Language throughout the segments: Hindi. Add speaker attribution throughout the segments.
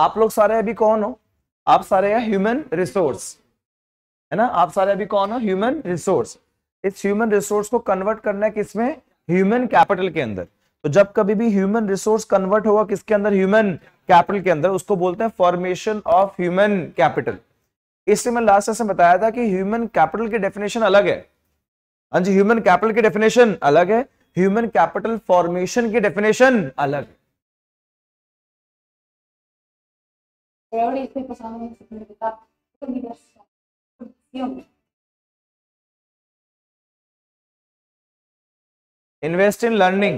Speaker 1: आप लोग सारे अभी कौन हो आप सारे हैं ह्यूमन रिसोर्स है ना आप सारे अभी कौन हो ह्यूमन रिसोर्स इस ह्यूमन रिसोर्स को कन्वर्ट करना है किसमें ह्यूमन कैपिटल के अंदर तो जब कभी भी ह्यूमन रिसोर्स कन्वर्ट होगा किसके अंदर ह्यूमन कैपिटल के अंदर उसको बोलते हैं फॉर्मेशन ऑफ ह्यूमन कैपिटल इससे मैं लास्ट में बताया था कि ह्यूमन कैपिटल की डेफिनेशन अलग है हाँ जी ह्यूमन कैपिटल की डेफिनेशन अलग है ह्यूमन कैपिटल फॉर्मेशन की डेफिनेशन अलग है
Speaker 2: peor estoy pasando una dificultad con diversas opciones. Invest in learning.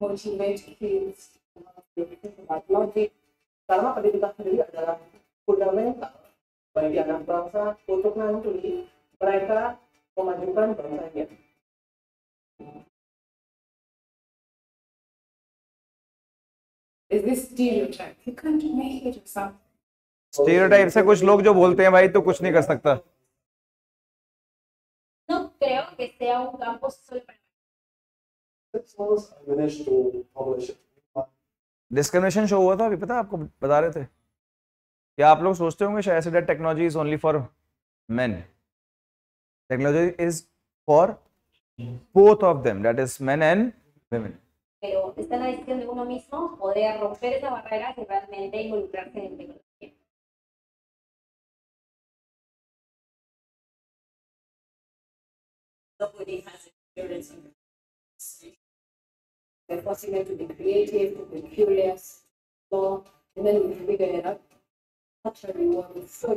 Speaker 2: Motivate kids tentang logic karena pendidikan sendiri adalah fundamental bagi anak bangsa untuk nanti mereka memajukan bangsanya. is this stereotype? You can't make it yourself.
Speaker 1: Stereotype से कुछ लोग जो बोलते हैं भाई तो कुछ नहीं कर सकता
Speaker 2: no creo que sea un campo
Speaker 1: discrimination show हुआ था अभी पता आपको बता रहे थे क्या आप लोग सोचते होंगे शायद से technology is only for men technology is for both of them that is men and women
Speaker 2: pero está en la decisión de uno mismo poder romper esa barrera y realmente involucrarse en tecnología. has to be creative, to be curious, and then so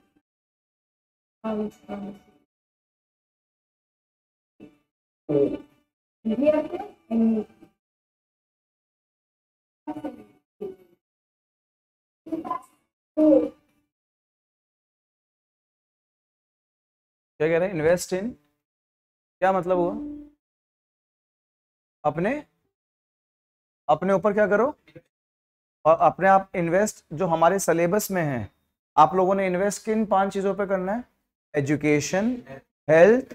Speaker 2: क्या कह रहे हैं इन्वेस्ट इन क्या मतलब हुआ
Speaker 1: अपने अपने ऊपर क्या करो और अपने आप इन्वेस्ट जो हमारे सिलेबस में है आप लोगों ने इन्वेस्ट किन पांच चीजों पे करना है education, health,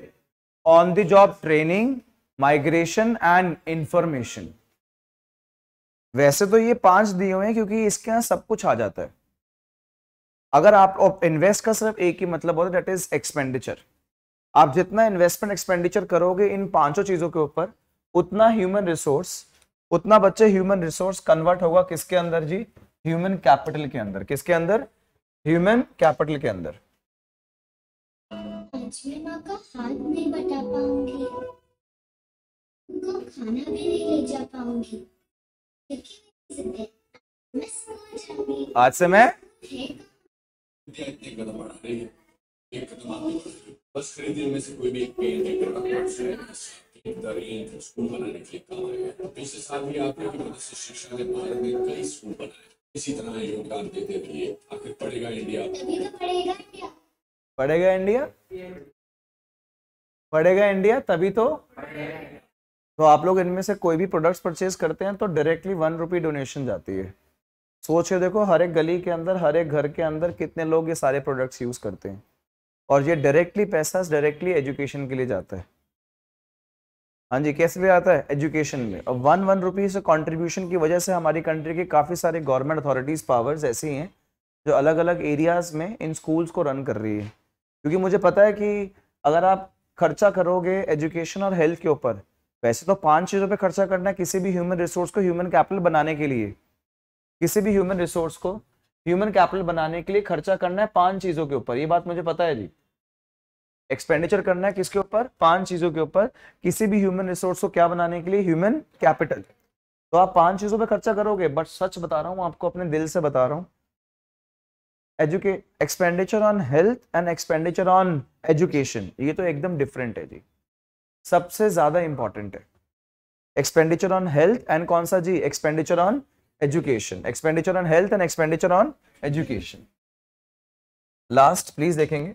Speaker 1: on the job training, migration and information. वैसे तो ये पांच दिए हुए हैं क्योंकि इसके यहां सब कुछ आ जाता है अगर आप इन्वेस्ट का सिर्फ एक ही मतलब होता है डेट इज एक्सपेंडिचर आप जितना इन्वेस्टमेंट एक्सपेंडिचर करोगे इन पांचों चीजों के ऊपर उतना ह्यूमन रिसोर्स उतना बच्चे ह्यूमन रिसोर्स कन्वर्ट होगा किसके अंदर जी ह्यूमन कैपिटल के अंदर किसके अंदर ह्यूमन कैपिटल के अंदर
Speaker 2: लक्ष्मी माँ का हाथ नहीं बटा पाऊंगी उनको खाना भी नहीं ले जा पाऊंगी आज से मैं बस में से कोई भी एक स्कूल बनाने के लिए काम आएगा पिछले तो साल भी आपने शिक्षा के बारे में कई स्कूल बनाए इसी तरह योगदान देते रहिए आखिर पढ़ेगा इंडिया तभी तो
Speaker 1: पढ़ेगा इंडिया पढ़ेगा इंडिया पढ़ेगा इंडिया तभी तो तो आप लोग इनमें से कोई भी प्रोडक्ट्स परचेज करते हैं तो डायरेक्टली वन रुपी डोनेशन जाती है सोचे देखो हर एक गली के अंदर हर एक घर के अंदर कितने लोग ये सारे प्रोडक्ट्स यूज़ करते हैं और ये डायरेक्टली पैसा डायरेक्टली एजुकेशन के लिए जाता है हाँ जी कैसे भी आता है एजुकेशन में और वन वन रुपीज़ से कॉन्ट्रीब्यूशन की वजह से हमारी कंट्री के काफ़ी सारे गवर्नमेंट अथॉरिटीज़ पावर्स ऐसी हैं जो अलग अलग एरियाज़ में इन स्कूल्स को रन कर रही है क्योंकि मुझे पता है कि अगर आप खर्चा करोगे एजुकेशन और हेल्थ के ऊपर वैसे तो पांच चीज़ों पे खर्चा करना है किसी भी ह्यूमन रिसोर्स को ह्यूमन कैपिटल बनाने के लिए किसी भी ह्यूमन रिसोर्स को ह्यूमन कैपिटल बनाने के लिए खर्चा करना है पांच चीज़ों के ऊपर ये बात मुझे पता है जी एक्सपेंडिचर करना है किसके ऊपर पांच चीज़ों के ऊपर किसी भी ह्यूमन रिसोर्स को क्या बनाने के लिए ह्यूमन कैपिटल तो आप पांच चीज़ों पर खर्चा करोगे बट सच बता रहा हूँ आपको अपने दिल से बता रहा हूँ एजुके expenditure on health and expenditure on education ये तो एकदम डिफरेंट है जी सबसे ज़्यादा इंपॉर्टेंट है एक्सपेंडिचर ऑन हेल्थ एंड कौन सा जी expenditure on education expenditure on health and expenditure on education last please देखेंगे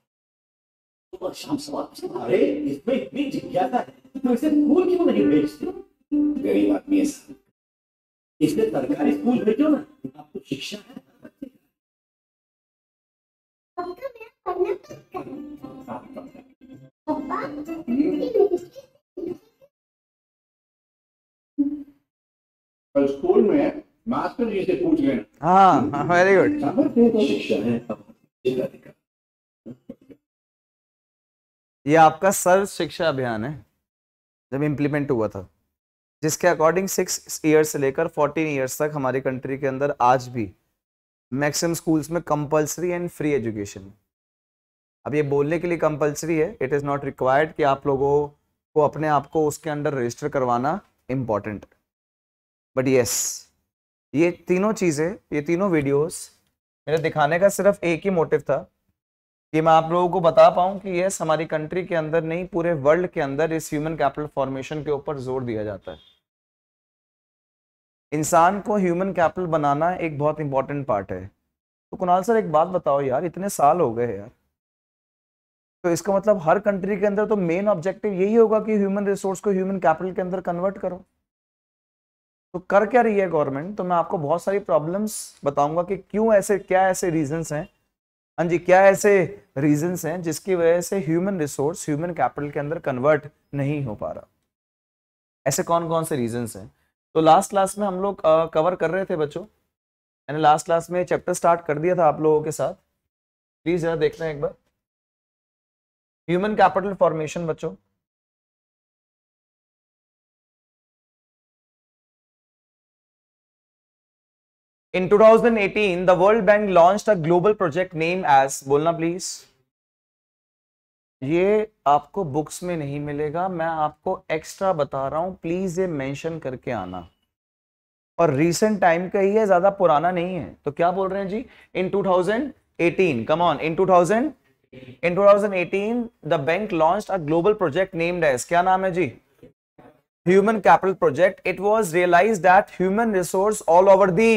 Speaker 1: शाम सवाल अरे इसमें
Speaker 2: इतनी जिज्ञासा है तो इसे स्कूल क्यों नहीं भेजते गरीब आदमी है इसलिए सरकारी स्कूल भेजो ना आपको शिक्षा है कल तो हाँ, तो स्कूल में मास्टर जी से पूछ गए
Speaker 1: हाँ वेरी हाँ, गुड तो शिक्षा है ये आपका सर्व शिक्षा अभियान है जब इम्प्लीमेंट हुआ था जिसके अकॉर्डिंग सिक्स ईयर्स से लेकर फोर्टीन ईयर्स तक हमारी कंट्री के अंदर आज भी मैक्सिमम स्कूल्स में कंपलसरी एंड फ्री एजुकेशन अब ये बोलने के लिए कंपलसरी है इट इज़ नॉट रिक्वायर्ड कि आप लोगों को अपने आप को उसके अंडर रजिस्टर करवाना इम्पॉर्टेंट बट यस ये तीनों चीज़ें ये तीनों वीडियोस मेरे दिखाने का सिर्फ एक ही मोटिव था कि मैं आप लोगों को बता पाऊं कि यस हमारी कंट्री के अंदर नहीं पूरे वर्ल्ड के अंदर इस ह्यूमन कैपिटल फॉर्मेशन के ऊपर जोर दिया जाता है इंसान को ह्यूमन कैपिटल बनाना एक बहुत इंपॉर्टेंट पार्ट है तो कुणाल सर एक बात बताओ यार इतने साल हो गए यार तो इसका मतलब हर कंट्री के अंदर तो मेन ऑब्जेक्टिव यही होगा कि ह्यूमन रिसोर्स को ह्यूमन कैपिटल के अंदर कन्वर्ट करो तो कर क्या रही है गवर्नमेंट तो मैं आपको बहुत सारी प्रॉब्लम्स बताऊंगा कि क्यों ऐसे क्या ऐसे रीजंस हैं हाँ जी क्या ऐसे रीजंस हैं जिसकी वजह से ह्यूमन रिसोर्स ह्यूमन कैपिटल के अंदर कन्वर्ट नहीं हो पा रहा ऐसे कौन कौन से रीजंस हैं तो लास्ट क्लास में हम लोग कवर कर रहे थे बच्चों मैंने लास्ट क्लास में चैप्टर स्टार्ट कर दिया था आप लोगों के साथ प्लीज़ ज़रा देखना एक बार ह्यूमन कैपिटल फॉर्मेशन बच्चों In 2018, the World Bank launched a global project name as बोलना प्लीज ये आपको बुक्स में नहीं मिलेगा मैं आपको एक्स्ट्रा बता रहा हूँ प्लीज ये मेंशन करके आना और रीसेंट टाइम का ही है ज्यादा पुराना नहीं है तो क्या बोल रहे हैं जी in 2018 come on in 2000 in 2018 the bank launch a global project named as क्या नाम है जी human capital project it was realized that human resource all over the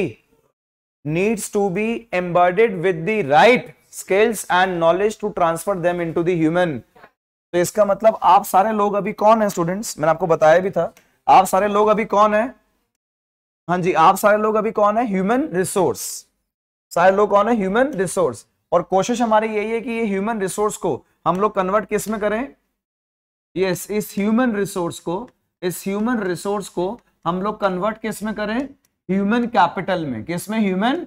Speaker 1: needs to be embedded with the right skills and knowledge to transfer them into the human तो इसका मतलब आप सारे लोग अभी कौन है स्टूडेंट्स मैंने आपको बताया भी था आप सारे लोग अभी कौन है हाँ जी आप सारे लोग अभी कौन है ह्यूमन रिसोर्स सारे लोग कौन है ह्यूमन रिसोर्स और कोशिश हमारी यही है कि ये ह्यूमन रिसोर्स को हम लोग कन्वर्ट किस में करें यस yes, इस ह्यूमन रिसोर्स को इस ह्यूमन रिसोर्स को हम लोग कन्वर्ट किस में करें ह्यूमन कैपिटल में किसमें ह्यूमन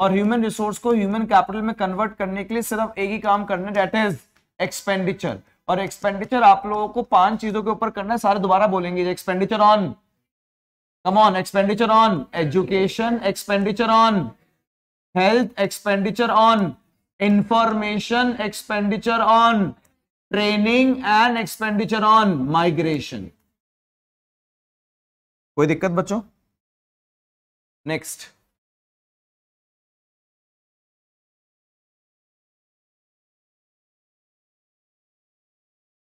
Speaker 1: और ह्यूमन रिसोर्स को ह्यूमन कैपिटल में कन्वर्ट करने के लिए सिर्फ एक ही काम करना डेट इज एक्सपेंडिचर और एक्सपेंडिचर आप लोगों को पांच चीजों के ऊपर करना है सारे दोबारा बोलेंगे expenditure on come on expenditure on education expenditure on health expenditure on information expenditure on training and expenditure on migration कोई दिक्कत बच्चों नेक्स्ट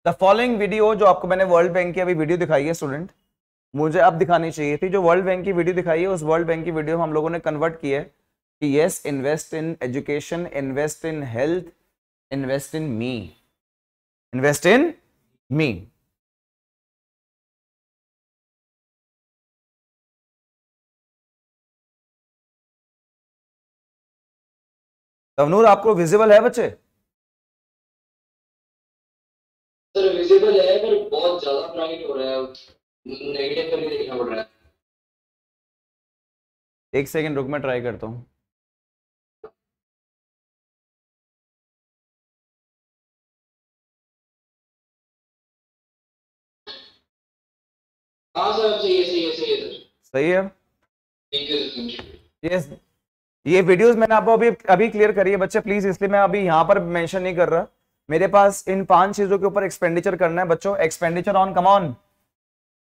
Speaker 1: द फॉलोइंग वीडियो जो आपको मैंने वर्ल्ड बैंक की अभी वीडियो दिखाई है स्टूडेंट मुझे अब दिखानी चाहिए थी जो वर्ल्ड बैंक की वीडियो दिखाई है उस वर्ल्ड बैंक की वीडियो हम लोगों ने कन्वर्ट किया है कि yes invest in education invest in health invest in me invest in me तवनूर आपको विजिबल है बच्चे
Speaker 2: सर विजिबल है पर बहुत ज्यादा ब्राइट हो रहा है
Speaker 1: नेगेटिव
Speaker 2: करके देखना पड़ रहा है
Speaker 1: एक सेकंड रुक मैं ट्राई करता हूं
Speaker 2: हां सर सही है सही है सही
Speaker 1: है
Speaker 2: सर सही है
Speaker 1: यस ये वीडियोस मैंने आपको अभी अभी क्लियर करी है बच्चे प्लीज इसलिए मैं अभी यहाँ पर मेंशन नहीं कर रहा मेरे पास इन पांच चीजों के ऊपर एक्सपेंडिचर करना है बच्चों एक्सपेंडिचर ऑन कम ऑन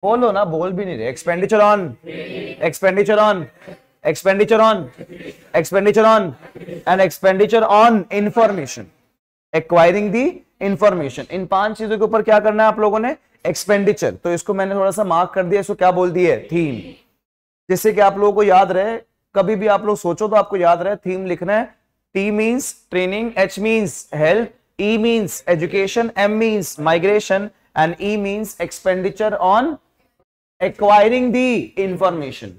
Speaker 1: बोलो ना बोल भी नहीं रहे expenditure on expenditure on expenditure on expenditure on and expenditure on information acquiring the information इन पांच चीजों के ऊपर क्या करना है आप लोगों ने एक्सपेंडिचर तो इसको मैंने थोड़ा सा मार्क कर दिया इसको क्या बोल दिया थीम जिससे कि आप लोगों को याद रहे कभी भी आप लोग सोचो तो आपको याद रहे थीम लिखना है T means training H means health E means education M means migration and E means expenditure on acquiring the information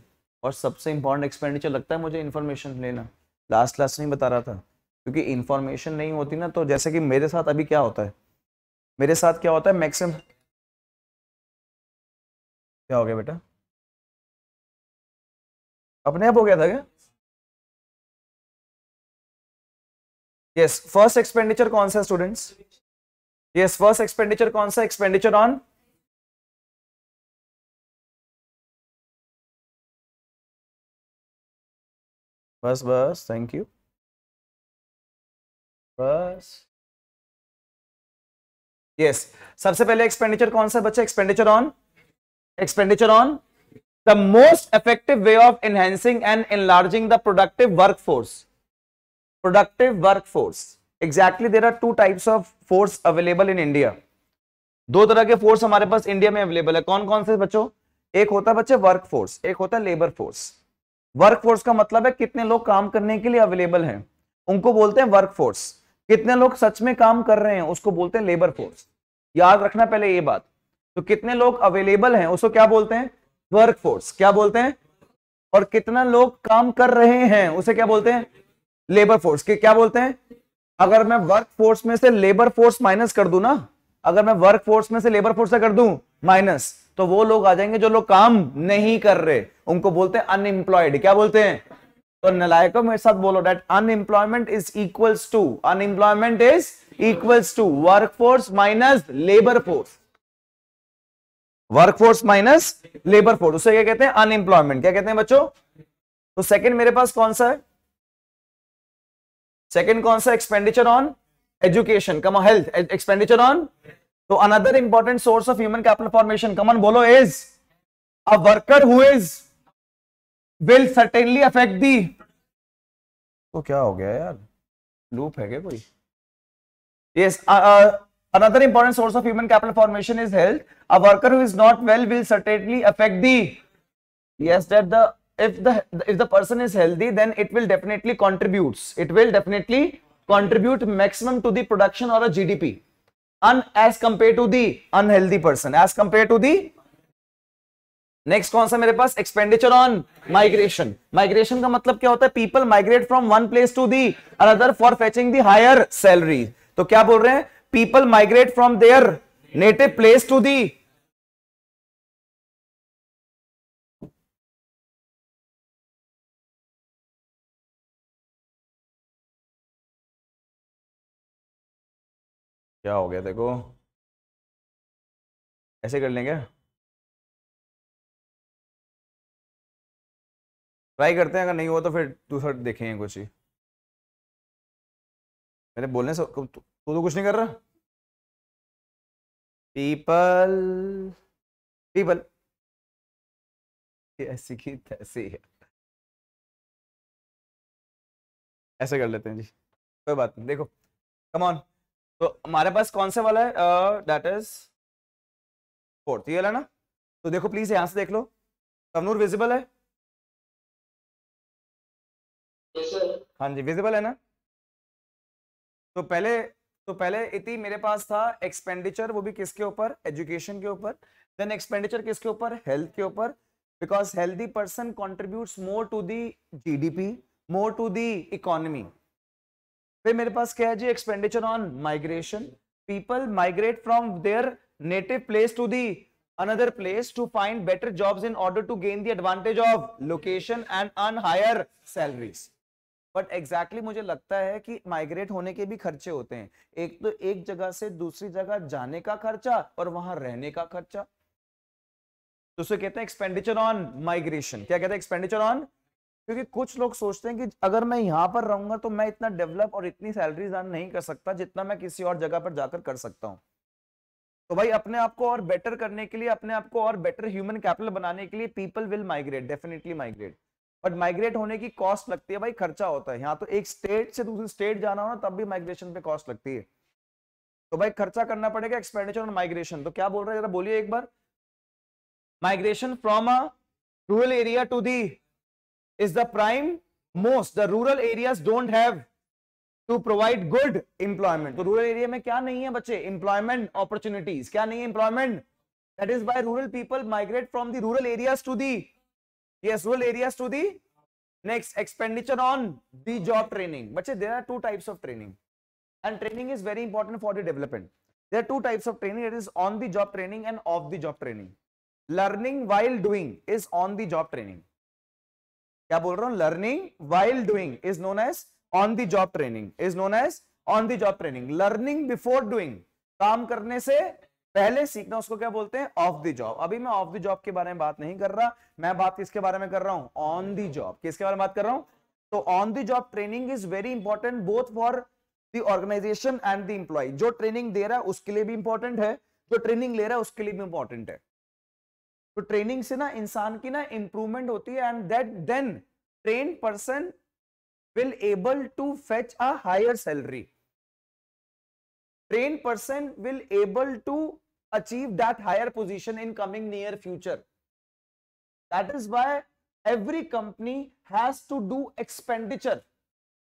Speaker 1: और सबसे इंपॉर्टेंट एक्सपेंडिचर लगता है मुझे इंफॉर्मेशन लेना लास्ट क्लास नहीं बता रहा था क्योंकि इंफॉर्मेशन नहीं होती ना तो जैसे कि मेरे साथ अभी क्या होता है मेरे साथ क्या होता है मैक्सिमम
Speaker 2: क्या हो गया बेटा अपने आप हो गया था क्या यस फर्स्ट एक्सपेंडिचर कौन सा स्टूडेंट्स यस फर्स्ट एक्सपेंडिचर कौन सा एक्सपेंडिचर ऑन बस बस थैंक यू
Speaker 1: बस यस सबसे पहले एक्सपेंडिचर कौन सा बच्चा expenditure on expenditure on effective way of enhancing and enlarging the productive work force productive work force exactly there are two types of force available in India दो तरह के फोर्स हमारे पास इंडिया में अवेलेबल है कौन कौन से बच्चों एक होता है बच्चे वर्क फोर्स एक होता है लेबर फोर्स वर्क फोर्स का मतलब है कितने लोग काम करने के लिए अवेलेबल हैं उनको बोलते हैं वर्क फोर्स कितने लोग सच में काम कर रहे हैं उसको बोलते हैं लेबर फोर्स याद रखना पहले ये बात तो कितने लोग अवेलेबल हैं उसको क्या बोलते हैं वर्कफोर्स क्या बोलते हैं और कितना लोग काम कर रहे हैं उसे क्या बोलते हैं लेबर फोर्स के क्या बोलते हैं अगर मैं वर्क फोर्स में से लेबर फोर्स माइनस कर दू ना अगर मैं वर्क फोर्स में से लेबर फोर्स से कर दू माइनस तो वो लोग आ जाएंगे जो लोग काम नहीं कर रहे उनको बोलते हैं अनएम्प्लॉयड क्या बोलते हैं तो नलायको मेरे साथ बोलो that unemployment is equals to unemployment is equals to work force minus labour force workforce minus labour force उसे क्या कहते हैं अनएम्प्लॉयमेंट क्या कहते हैं बच्चों तो सेकंड मेरे पास कौन सा है सेकंड कौन सा expenditure on education cum health expenditure on तो another important source of human capital formation come on बोलो is a worker who is will certainly affect the तो क्या हो गया यार लूप है क्या कोई yes uh, uh, Another important source of human capital formation is health. A worker who is not well will certainly affect the yes that the if the if the person is healthy then it will definitely contributes it will definitely contribute maximum to the production or a GDP un as compared to the unhealthy person as compared to the next कौन सा मेरे पास एक्सपेंडिचर ऑन माइग्रेशन माइग्रेशन का मतलब क्या होता है people migrate from one place to the another for fetching the higher salary तो क्या बोल रहे हैं people migrate from their native place
Speaker 2: to the क्या हो गया देखो ऐसे कर लेंगे ट्राई करते हैं अगर नहीं हुआ तो फिर दूसरा देखेंगे कुछ ही मैंने बोलने से तू तो कुछ नहीं कर रहा पीपल पीपल ऐसी की तैसी
Speaker 1: है ऐसे कर लेते हैं जी कोई बात नहीं देखो कम ऑन तो हमारे पास कौन सा वाला है डेट इज फोर्थ ये वाला ना तो देखो प्लीज यहां से देख लो तमनूर विजिबल है yes, हाँ जी विजिबल है ना तो पहले तो पहले इति मेरे पास था एक्सपेंडिचर वो भी किसके ऊपर एजुकेशन के ऊपर देन एक्सपेंडिचर किसके ऊपर हेल्थ के ऊपर because healthy person contribute more to the GDP more to the economy फिर मेरे पास क्या है जी expenditure on migration people migrate from their native place to the another place to find better jobs in order to gain the advantage of location and an higher salaries but exactly मुझे लगता है कि माइग्रेट होने के भी खर्चे होते हैं एक तो एक जगह से दूसरी जगह जाने का खर्चा और वहां रहने का खर्चा तो उसे कहते हैं एक्सपेंडिचर ऑन माइग्रेशन क्या कहते हैं एक्सपेंडिचर ऑन क्योंकि कुछ लोग सोचते हैं कि अगर मैं यहाँ पर रहूंगा तो मैं इतना डेवलप और इतनी सैलरी अर्न नहीं कर सकता जितना मैं किसी और जगह पर जाकर कर सकता हूँ तो भाई अपने आप को और बेटर करने के लिए अपने आप को और बेटर ह्यूमन कैपिटल बनाने के लिए people will migrate definitely migrate but migrate होने की कॉस्ट लगती है भाई खर्चा होता है यहाँ तो एक स्टेट से दूसरे स्टेट जाना हो ना तब भी माइग्रेशन पे कॉस्ट लगती है तो भाई खर्चा करना पड़ेगा एक्सपेंडिचर ऑन माइग्रेशन तो क्या बोल रहे हैं जरा बोलिए एक बार migration from a rural area to the is the prime most the rural areas don't have to provide good employment तो रूरल एरिया में क्या नहीं है बच्चे एम्प्लॉयमेंट अपॉर्चुनिटीज क्या नहीं है employment that is by rural people migrate from the rural areas to the yes rural areas to the next expenditure on the job training but there are two types of training and training is very important for the development there are two types of training it is on the job training and off the job training learning while doing is on the job training kya bol raha hu learning while doing is known as on the job training is known as on the job training learning before doing काम करने से पहले सीखना उसको क्या बोलते हैं ऑफ द जॉब अभी मैं ऑफ द जॉब के बारे में बात नहीं कर रहा मैं बात किसके बारे में कर रहा हूं ऑन द जॉब किसके बारे में बात कर रहा हूं तो on the job training is very important both for the organisation and the employee जो ट्रेनिंग दे रहा है उसके लिए भी इंपॉर्टेंट है जो ट्रेनिंग ले रहा है उसके लिए भी इंपॉर्टेंट है तो ट्रेनिंग से ना इंसान की ना इंप्रूवमेंट होती है and that then train person will able to fetch a higher salary train person will able to achieve that higher position in coming near future that is why every company has to do expenditure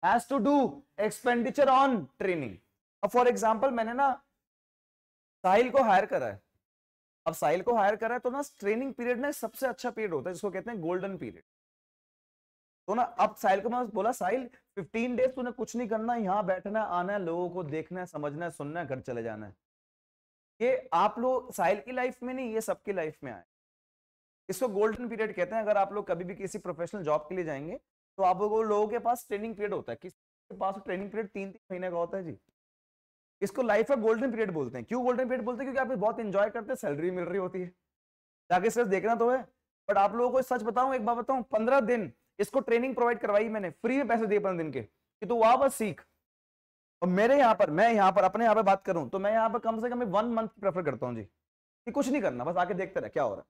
Speaker 1: has to do expenditure on training अब for example मैंने ना साहिल को hire करा है अब साहिल को hire करा है तो ना training period ना सबसे अच्छा period होता है जिसको कहते हैं golden period तो ना अब साहिल को मैं बोला साहिल 15 डेज तूने कुछ नहीं करना यहाँ बैठना आना है लोगों को देखना है समझना है सुनना है घर चले जाना है ये आप लोग साहिल की लाइफ में नहीं ये सबकी लाइफ में आए इसको गोल्डन पीरियड कहते हैं अगर आप लोग कभी भी किसी प्रोफेशनल जॉब के लिए जाएंगे तो आप लोगों के पास ट्रेनिंग पीरियड होता है किसी के पास ट्रेनिंग पीरियड तीन तीन महीने का होता है जी इसको लाइफ का गोल्डन पीरियड बोलते हैं क्यों गोल्डन पीरियड बोलते हैं क्योंकि आप बहुत इंजॉय करते हैं सैलरी मिल रही होती है ताकि सिर्फ देखना तो है बट आप लोगों को सच बताऊं एक बात बताऊं पंद्रह दिन इसको ट्रेनिंग प्रोवाइड करवाई मैंने फ्री में पैसे दिए पंद्रह दिन के कि तू वाह बस सीख और मेरे यहाँ पर मैं यहाँ पर अपने यहाँ पर बात करूँ तो मैं यहाँ पर कम से कम वन मंथ प्रेफर करता हूँ जी कि कुछ नहीं करना बस आके देखते रहे क्या हो रहा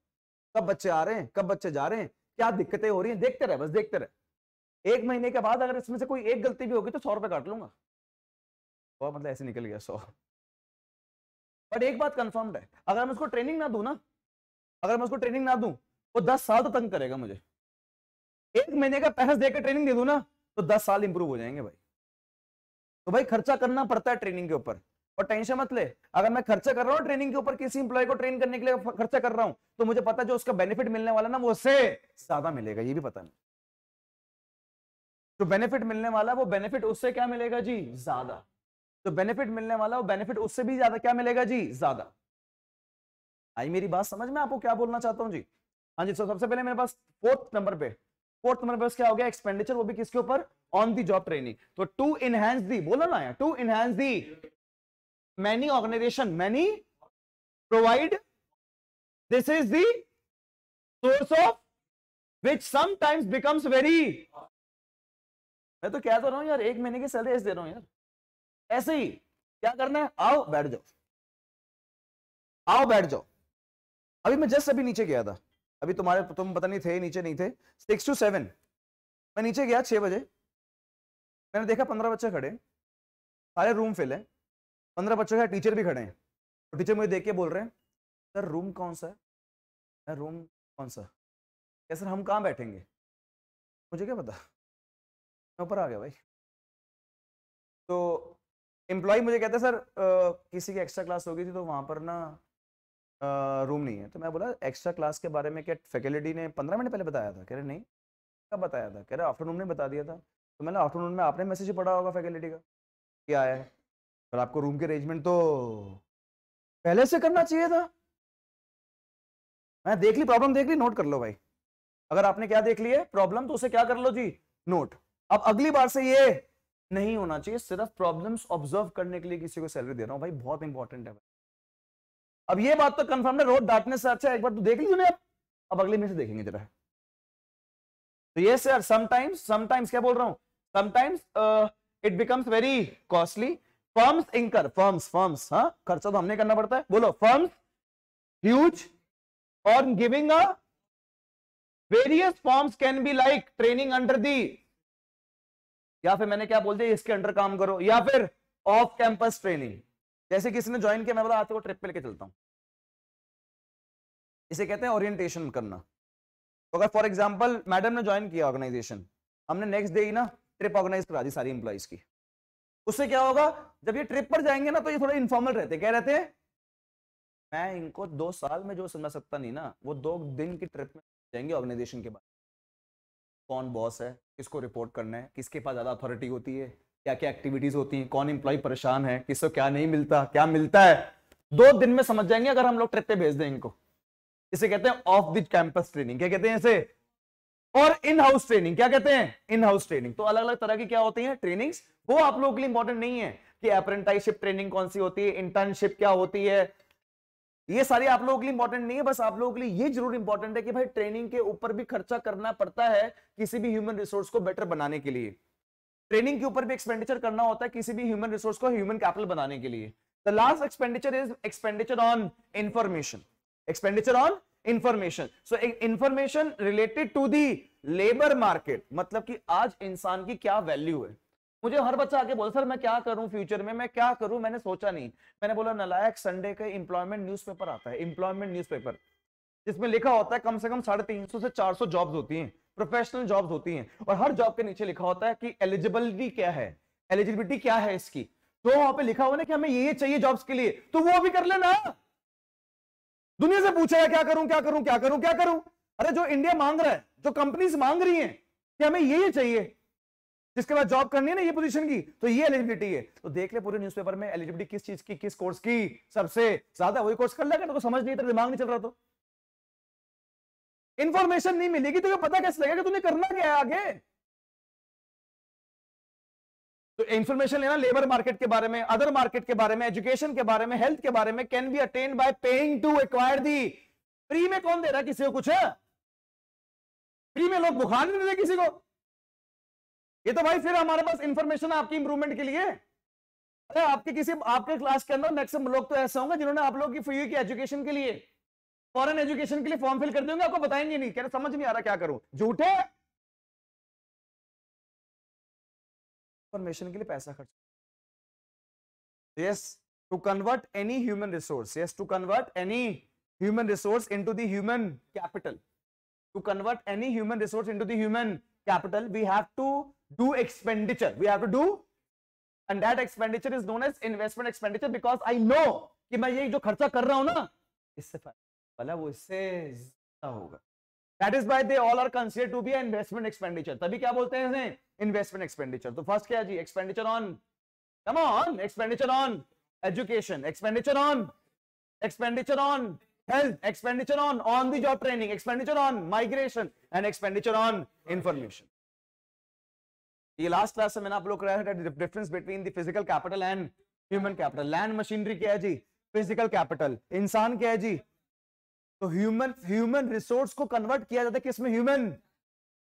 Speaker 1: है कब बच्चे आ रहे हैं कब बच्चे जा रहे हैं क्या दिक्कतें हो रही हैं देखते रहे बस देखते रहे एक महीने के बाद अगर इसमें से कोई एक गलती भी होगी तो सौ रुपये काट लूंगा और मतलब ऐसे निकल गया सौ बट एक बात कन्फर्मड है अगर मैं उसको ट्रेनिंग ना दूँ ना अगर मैं उसको ट्रेनिंग ना दूँ वो दस साल तो तंग करेगा मुझे एक महीने का पैसा देकर ट्रेनिंग दे दूँ ना तो दस साल इंप्रूव हो जाएंगे भाई तो भाई खर्चा करना पड़ता है ट्रेनिंग के ऊपर और टेंशन मत ले अगर मैं खर्चा कर रहा हूँ ट्रेनिंग के ऊपर किसी इंप्लॉय को ट्रेन करने के लिए खर्चा कर रहा हूँ तो मुझे पता है जो उसका बेनिफिट मिलने वाला ना वो उससे ज्यादा मिलेगा ये भी पता नहीं जो बेनिफिट मिलने वाला वो बेनिफिट उससे क्या मिलेगा जी ज्यादा जो बेनिफिट मिलने वाला वो बेनिफिट उससे भी ज्यादा क्या मिलेगा जी ज्यादा आई मेरी बात समझ में आपको क्या बोलना चाहता हूँ जी हाँ जी तो सबसे पहले मेरे पास फोर्थ नंबर पे फोर्थ नंबर पर क्या हो गया एक्सपेंडिचर वो भी किसके ऊपर ऑन दी जॉब ट्रेनिंग तो टू इनहेंस दी बोलो ना to enhance the many organisation many provide this is the source of which sometimes becomes very मैं तो क्या कर तो रहा हूं यार एक महीने की सैलरी दे रहा हूं यार ऐसे ही क्या करना है आओ बैठ जाओ आओ बैठ जाओ अभी मैं जस्ट अभी नीचे गया था अभी तुम्हारे तुम पता नहीं थे नीचे नहीं थे सिक्स टू सेवन मैं नीचे गया छः बजे मैंने देखा पंद्रह बच्चे खड़े सारे रूम फिल है पंद्रह बच्चों का टीचर भी खड़े हैं और तो टीचर मुझे देख के बोल रहे हैं सर रूम कौन सा है रूम कौन सा क्या सर हम कहाँ बैठेंगे मुझे क्या पता मैं ऊपर आ गया भाई तो एम्प्लॉय मुझे कहते सर आ, किसी की एक्स्ट्रा क्लास हो गई थी तो वहाँ पर ना रूम नहीं है तो मैं बोला एक्स्ट्रा क्लास के बारे में क्या फैकल्टी ने पंद्रह मिनट पहले बताया था कह रहे नहीं कब बताया था कह रहे आफ्टरनून में बता दिया था तो मैंने आफ्टरनून में आपने मैसेज पढ़ा होगा फैकल्टी का क्या आया है पर आपको रूम के अरेंजमेंट तो पहले से करना चाहिए था मैं देख ली प्रॉब्लम देख ली नोट कर लो भाई अगर आपने क्या देख लिया प्रॉब्लम तो उसे क्या कर लो जी नोट अब अगली बार से ये नहीं होना चाहिए सिर्फ प्रॉब्लम्स ऑब्जर्व करने के लिए किसी को सैलरी दे रहा हूँ भाई बहुत इंपॉर्टेंट है अब ये बात तो कंफर्म है रोड डांटने से अच्छा एक बार तो देख लीजिए आप अब अगले में से देखेंगे जरा तो ये सर समटाइम्स समटाइम्स क्या बोल रहा हूं sometimes it becomes very costly firms incur firms firms हाँ खर्चा तो हमने करना पड़ता है बोलो फर्म्स ह्यूज और giving a various forms can be like training under the या फिर मैंने क्या बोल दिया इसके अंडर काम करो या फिर ऑफ कैंपस ट्रेनिंग जैसे किसी ने ज्वाइन किया मैं बोला आते को ट्रिप पे लेके चलता हूँ इसे कहते हैं ओरिएंटेशन करना तो अगर फॉर एग्जाम्पल मैडम ने ज्वाइन किया ऑर्गेनाइजेशन हमने नेक्स्ट डे ही ना ट्रिप ऑर्गेनाइज करा दी सारी इंप्लाइज की उससे क्या होगा जब ये ट्रिप पर जाएंगे ना तो ये थोड़ा इन्फॉर्मल रहते क्या रहते हैं मैं इनको दो साल में जो समझा सकता नहीं ना वो दो दिन की ट्रिप में जाएंगे ऑर्गेनाइजेशन के बाद कौन बॉस है किसको रिपोर्ट करना है किसके पास ज़्यादा अथॉरिटी होती है क्या क्या एक्टिविटीज होती हैं कौन इंप्लॉय परेशान है किसको क्या नहीं मिलता क्या मिलता है दो दिन में समझ जाएंगे अगर हम लोग ट्रिप पे भेज दें इनको इसे कहते हैं ऑफ द कैंपस ट्रेनिंग क्या कहते हैं इसे और इन हाउस ट्रेनिंग क्या कहते हैं इन हाउस ट्रेनिंग तो अलग अलग तरह की क्या होती है ट्रेनिंग वो आप लोगों के लिए इंपॉर्टेंट नहीं है कि अप्रेंटाइसिप ट्रेनिंग कौन सी होती है इंटर्नशिप क्या होती है ये सारी आप लोगों के लिए इंपॉर्टेंट नहीं है बस आप लोगों के लिए ये जरूर इंपॉर्टेंट है कि भाई ट्रेनिंग के ऊपर भी खर्चा करना पड़ता है किसी भी ह्यूमन रिसोर्स को बेटर बनाने के लिए ट्रेनिंग के ऊपर भी एक्सपेंडिचर करना होता है किसी भी ह्यूमन रिसोर्स को ह्यूमन कैपिटल बनाने के लिए the last expenditure is expenditure on information expenditure on information so information related to the labour market मतलब कि आज इंसान की क्या वैल्यू है मुझे हर बच्चा आके बोला सर मैं क्या करूं फ्यूचर में मैं क्या करूं मैंने सोचा नहीं मैंने बोला नलायक संडे का इंप्लॉयमेंट न्यूज़पेपर आता है इंप्लॉयमेंट न्यूज़पेपर जिसमें लिखा होता है कम से कम साढ़े तीन सौ से चार सौ जॉब्स होती हैं प्रोफेशनल जॉब्स होती हैं और हर जॉब के नीचे लिखा होता है कि एलिजिबिलिटी क्या है एलिजिबिलिटी क्या है इसकी तो वहां पे लिखा हुआ ना कि हमें ये चाहिए जॉब्स के लिए तो वो भी कर लेना दुनिया से पूछेगा क्या करूं क्या करूं क्या करूं क्या करूं अरे जो इंडिया मांग रहा है जो कंपनीज मांग रही है कि हमें ये चाहिए जिसके बाद जॉब करनी है ना ये पोजीशन की तो ये एलिजिबिलिटी है तो देख ले पूरे न्यूज़पेपर में एलिजिबिलिटी किस चीज की किस कोर्स की सबसे ज्यादा वही कोर्स कर लेगा तो समझ नहीं था दिमाग नहीं चल रहा तो इंफॉर्मेशन नहीं मिलेगी तो ये पता कैसे लगेगा तुमने करना क्या है आगे तो इंफॉर्मेशन लेना लेबर मार्केट के बारे में अदर मार्केट के बारे में एजुकेशन के बारे में हेल्थ के बारे में can be attain by paying to acquire the free में कौन दे रहा है किसी को कुछ है? फ्री में लोग बुखार नहीं दे किसी को ये तो भाई फिर हमारे पास इंफॉर्मेशन आपकी इंप्रूवमेंट के लिए अरे आपके किसी आपके क्लास के अंदर मैक्सिमम लोग तो ऐसे होंगे जिन्होंने आप लोग की फ्री की एजुकेशन के लिए फॉरन एजुकेशन के लिए फॉर्म फिल कर दूंगे आपको बताएंगे नहीं कह समझ नहीं आ रहा क्या करूं झूठे फॉर्मेशन के लिए पैसा खर्च yes to convert any human resource yes to convert any human resource into the human capital to convert any human resource into the human capital we have to do expenditure we have to do and that expenditure is known as investment expenditure because I know कि मैं ये जो खर्चा कर रहा हूं ना इससे फर्क मतलब वो इससे ज्यादा होगा that is by they all are consider to be investment expenditure तभी क्या बोलते हैं इन्हें इन्वेस्टमेंट एक्सपेंडिचर तो फर्स्ट क्या जी expenditure on come on expenditure on education expenditure on expenditure on health expenditure on on the job training expenditure on migration and expenditure on information ये लास्ट क्लास में मैंने आप लोग कराया था difference between the physical capital and human capital land machinery क्या है जी फिजिकल कैपिटल इंसान क्या है जी तो ह्यूमन ह्यूमन रिसोर्स को कन्वर्ट किया जाता है किसमें ह्यूमन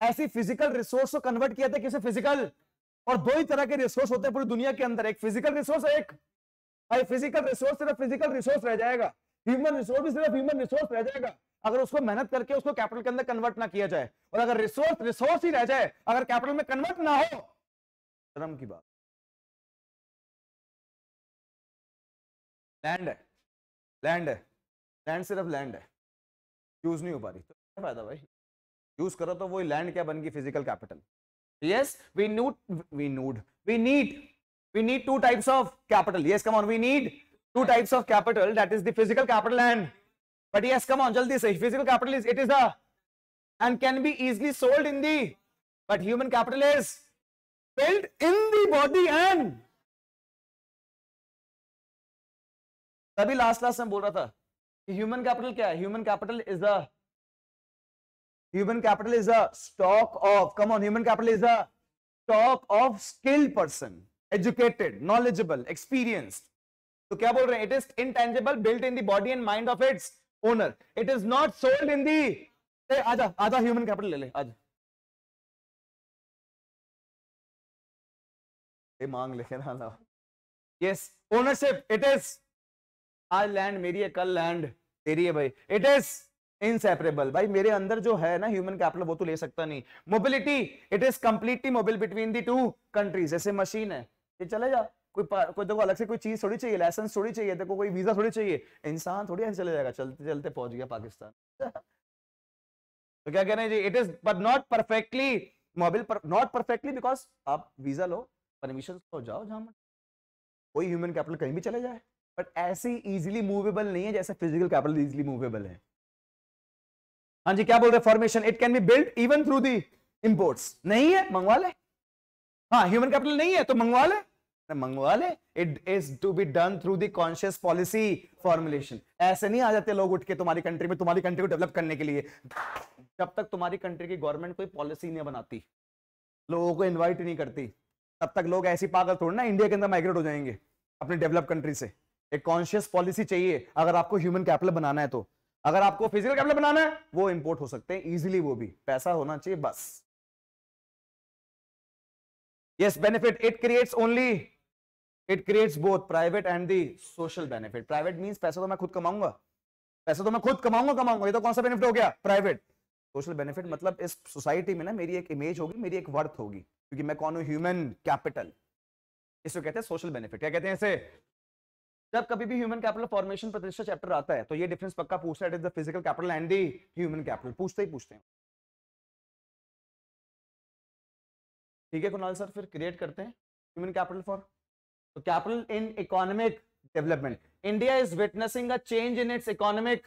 Speaker 1: ऐसी फिजिकल रिसोर्स को कन्वर्ट किया जाता है किसमें फिजिकल और दो ही तरह के रिसोर्स होते हैं पूरी दुनिया के अंदर एक फिजिकल रिसोर्स एक भाई फिजिकल रिसोर्स सिर्फ फिजिकल रिसोर्स रह जाएगा ह्यूमन रिसोर्स भी सिर्फ ह्यूमन रिसोर्स रह जाएगा अगर उसको मेहनत करके उसको कैपिटल के अंदर कन्वर्ट ना किया जाए और अगर रिसोर्स रिसोर्स ही रह जाए अगर कैपिटल में कन्वर्ट ना हो शर्म की बात लैंड है लैंड है लैंड सिर्फ लैंड है यूज नहीं हो पा रही तो क्या फायदा भाई यूज करो तो वो लैंड क्या बन गई physical capital yes we need we need we need we need two types of capital yes come on we need two types of capital that is the physical capital and but yes come on जल्दी से physical capital is it is the and can be easily sold in the but human capital is build in the body and तभी लास्ट लास्ट में बोल रहा था ह्यूमन कैपिटल क्या है human capital is a human capital is a stock of come on human capital is a stock of skilled person educated knowledgeable experienced तो क्या बोल रहे हैं it is intangible built in the body and mind of its owner it is not sold in the आजा आजा ह्यूमन कैपिटल ले ले आजा
Speaker 2: ये मांग लेके ना
Speaker 1: यस ओनरशिप इट इज आज लैंड मेरी है कल लैंड तेरी है भाई इट इज इनसेपरेबल भाई मेरे अंदर जो है ना ह्यूमन कैपिटल वो तो ले सकता नहीं mobility it is completely mobile between the two countries जैसे मशीन है ये चले जा कोई कोई देखो अलग से कोई चीज थोड़ी चाहिए लाइसेंस थोड़ी चाहिए देखो कोई वीजा थोड़ी चाहिए इंसान थोड़ी ऐसे चले जाएगा चलते चलते पहुंच गया पाकिस्तान तो क्या कह रहे हैं जी it is but not perfectly mobile not perfectly because आप वीजा लो परमिशन तो जाओ जहां कोई ह्यूमन कैपिटल कहीं भी चले जाए बट ऐसे इजिली मूवेबल नहीं है जैसे फिजिकल कैपिटल इजिली मूवेबल है हाँ जी क्या बोल रहे formation it can be build even through the imports नहीं है मंगवा ले हाँ ह्यूमन कैपिटल नहीं है तो मंगवा ले मंगवा ले it is to be done through the conscious policy formulation ऐसे नहीं आ जाते लोग उठ के तुम्हारी कंट्री में तुम्हारी कंट्री को डेवलप करने के लिए जब तक तुम्हारी कंट्री की गवर्नमेंट कोई पॉलिसी नहीं बनाती लोगों को इन्वाइट नहीं करती तब तक लोग ऐसी पागल थोड़ी ना इंडिया के अंदर माइग्रेट हो जाएंगे अपने डेवलप कंट्री से एक कॉन्शियस पॉलिसी चाहिए अगर आपको ह्यूमन कैपिटल बनाना है तो अगर आपको फिजिकल कैपिटल बनाना है वो इंपोर्ट हो सकते हैं इजिली वो भी पैसा होना चाहिए बस yes benefit it creates only it creates both private and the social benefit private mean पैसा तो मैं खुद कमाऊंगा पैसा तो मैं खुद कमाऊंगा कमाऊंगा ये तो कौन सा बेनिफिट हो गया प्राइवेट सोशल बेनिफिट मतलब इस सोसाइटी में ना मेरी एक इमेज होगी मेरी एक वर्थ होगी क्योंकि मैं कौन हूं ह्यूमन कैपिटल इसको कहते हैं सोशल बेनिफिट क्या कहते हैं इसे जब कभी भी ह्यूमन कैपिटल फॉर्मेशन प्रतिष्ठा चैप्टर आता है तो ये डिफरेंस पक्का पूछता है it is the physical capital and the human capital पूछते ही पूछते हैं ठीक है कुणाल सर फिर क्रिएट करते हैं ह्यूमन कैपिटल फॉर तो capital in economic development India is witnessing a change in its economic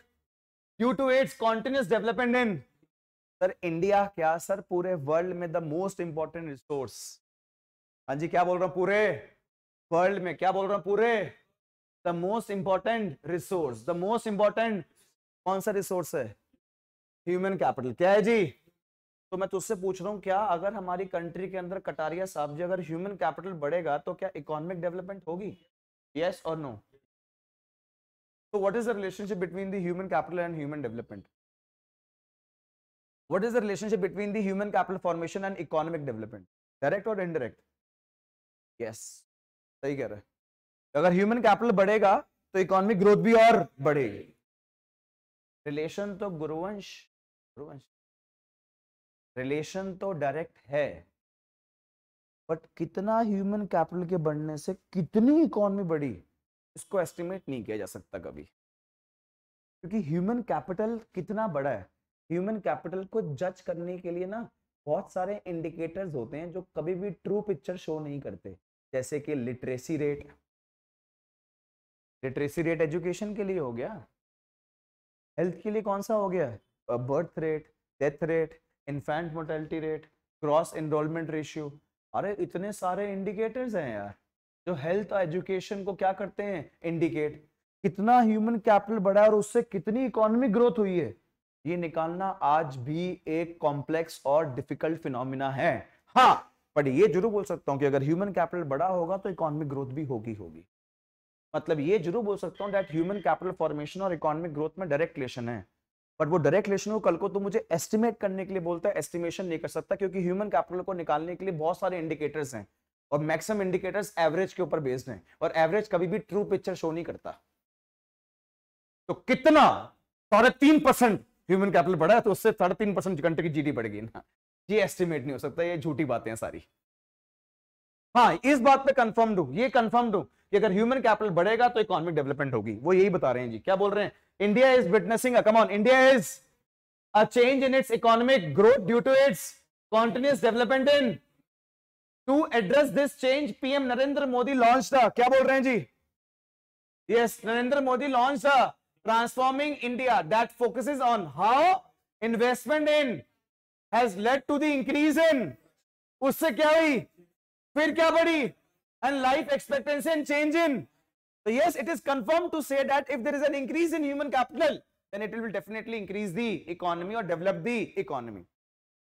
Speaker 1: due to its continuous development in sir India क्या सर पूरे वर्ल्ड में द मोस्ट इंपॉर्टेंट रिसोर्स हाँ जी क्या बोल रहा हूँ पूरे वर्ल्ड में क्या बोल रहा हूँ पूरे the most important resource the most important कौन सा रिसोर्स है ह्यूमन कैपिटल क्या है जी तो मैं तुझसे पूछ रहा हूं क्या अगर हमारी कंट्री के अंदर कटारिया साहब जी अगर ह्यूमन कैपिटल बढ़ेगा तो क्या इकोनॉमिक डेवलपमेंट होगी यस और नो तो what is the relationship between the human capital and human development what is the relationship between the human capital formation and economic development direct और इनडायरेक्ट यस सही कह रहे हैं अगर ह्यूमन कैपिटल बढ़ेगा तो इकोनॉमिक ग्रोथ भी और बढ़ेगी रिलेशन तो गुरुवंश गुरुवंश रिलेशन तो डायरेक्ट है बट कितना ह्यूमन कैपिटल के बढ़ने से कितनी इकोनॉमी बढ़ी इसको एस्टिमेट नहीं किया जा सकता कभी क्योंकि ह्यूमन कैपिटल कितना बड़ा है ह्यूमन कैपिटल को जज करने के लिए ना बहुत सारे इंडिकेटर्स होते हैं जो कभी भी ट्रू पिक्चर शो नहीं करते जैसे कि literacy rate literacy rate education के लिए हो गया हेल्थ के लिए कौन सा हो गया birth rate death rate infant mortality rate cross enrolment ratio अरे इतने सारे इंडिकेटर्स हैं यार जो हेल्थ और एजुकेशन को क्या करते हैं इंडिकेट कितना ह्यूमन कैपिटल बढ़ा है और उससे कितनी इकोनॉमिक ग्रोथ हुई है ये निकालना आज भी एक कॉम्प्लेक्स और डिफिकल्ट फिनोमिना है हाँ बट ये जरूर बोल सकता हूँ कि अगर ह्यूमन कैपिटल बड़ा होगा तो इकोनॉमिक ग्रोथ भी होगी होगी मतलब ये जरूर बोल सकता हूँ डेट ह्यूमन कैपिटल फॉर्मेशन और इकोनॉमिक ग्रोथ में डायरेक्ट रिलेशन है बट वो डायरेक्ट रिलेशन को कल को तो मुझे एस्टिमेट करने के लिए बोलता है एस्टिमेशन नहीं कर सकता क्योंकि ह्यूमन कैपिटल को निकालने के लिए बहुत सारे इंडिकेटर्स हैं और मैक्सिमम इंडिकेटर्स एवरेज के ऊपर बेस्ड हैं और एवरेज कभी भी ट्रू पिक्चर शो नहीं करता तो कितना साढ़े तीन परसेंट ह्यूमन कैपिटल बढ़ा है तो उससे साढ़े तीन परसेंट घंटे की जीडी बढ़ गई ना ये एस्टिमेट नहीं हो सकता ये झूठी बातें हैं सारी हाँ इस बात पे कंफर्म्ड हूं ये कंफर्म्ड हूं कि अगर ह्यूमन कैपिटल बढ़ेगा तो इकोनॉमिक डेवलपमेंट होगी वो यही बता रहे हैं जी क्या बोल रहे हैं India is witnessing a come on India is a change in its economic growth due to its continuous development in to address this change PM Narendra Modi launch था क्या बोल रहे हैं जी yes yes, Narendra Modi launch था transforming India that focus on how investment in has led to the increase in उससे क्या हुई फिर क्या बढ़ी and life expectancy and change in तो yes it is confirm to say that if there is an increase in human capital then it will definitely increase the economy or develop the economy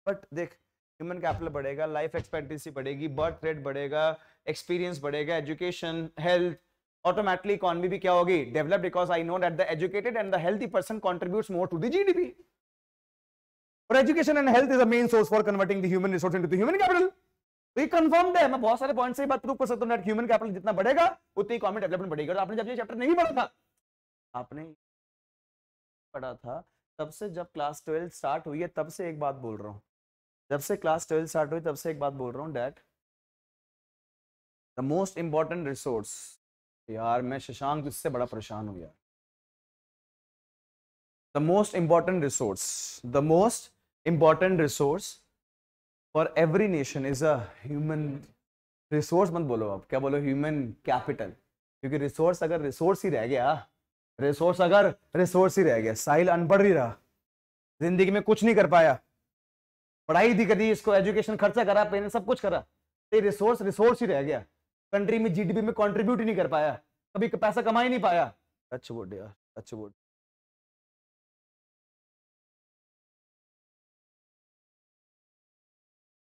Speaker 1: but देख ह्यूमन कैपिटल बढ़ेगा लाइफ एक्सपेक्टेंसी बढ़ेगी बर्थ रेट बढ़ेगा एक्सपीरियंस बढ़ेगा एजुकेशन हेल्थ ऑटोमेटिकली इकॉनमी भी क्या होगी develop because I know that the educated and the healthy person contributes more to the GDP और education and health is a main source for converting the human resource into the human capital तो ये कंफर्म्ड है मैं बहुत सारे पॉइंट से बात प्रूफ कर सकता हूं डेट ह्यूमन कैपिटल जितना बढ़ेगा उतनी इकोनॉमिक डेवलपमेंट बढ़ेगी और आपने जब ये चैप्टर नहीं पढ़ा था आपने पढ़ा था तब से जब क्लास ट्वेल्थ स्टार्ट हुई है तब से एक बात बोल रहा हूँ जब से क्लास ट्वेल्थ स्टार्ट हुई तब से एक बात बोल रहा हूँ that the most important resource यार मैं शशांक इससे बड़ा परेशान हूँ यार the most important resource the most important resource for every nation is human resource मत बोलो आप क्या बोलो ह्यूमन कैपिटल क्योंकि रिसोर्स अगर रिसोर्स ही रह गया रिसोर्स अगर रिसोर्स ही रह गया साहिल अनपढ़ ही रहा जिंदगी में कुछ नहीं कर पाया पढ़ाई दी करी इसको एजुकेशन खर्चा करा पेरेंट्स सब कुछ करा तो रिसोर्स रिसोर्स ही रह गया कंट्री में जीडीपी में कंट्रीब्यूट ही नहीं कर पाया कभी पैसा कमा ही नहीं पाया अच्छा बोर्ड यार अच्छा बोर्ड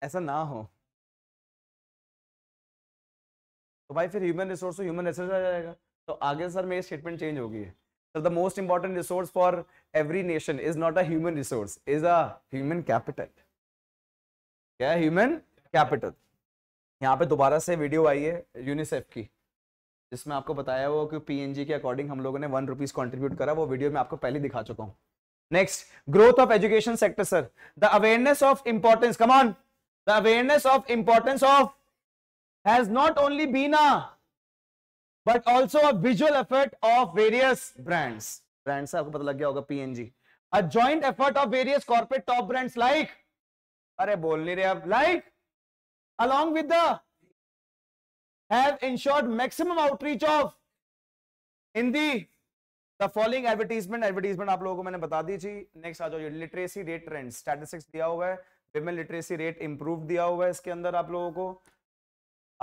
Speaker 1: ऐसा ना हो तो भाई फिर ह्यूमन रिसोर्स ह्यूमन रिसोर्स आ जाएगा तो आगे सर मेरी स्टेटमेंट चेंज होगी sir the most important resource for every nation is not a human resource is a human capital क्या ह्यूमन कैपिटल यहाँ पे दोबारा से वीडियो आई है यूनिसेफ की जिसमें आपको बताया वो कि पीएनजी के अकॉर्डिंग हम लोगों ने वन रुपीज कॉन्ट्रीब्यूट करा वो वीडियो में आपको पहले दिखा चुका हूँ next growth of education sector sir the awareness of importance come the awareness of importance of has not only been a but also a visual effort of various brands brands आपको पता लग गया होगा PNG a joint effort of various corporate top brands like अरे बोल नहीं रहे अब like along with the have ensured maximum outreach of in the the following advertisement advertisement आप लोगों को मैंने बता दी थी नेक्स्ट आ जाओ लिटरेसी रेट ट्रेंड स्टैटिस्टिक्स दिया हुआ है फीमेल लिटरेसी रेट इम्प्रूव दिया हुआ है इसके अंदर आप लोगों को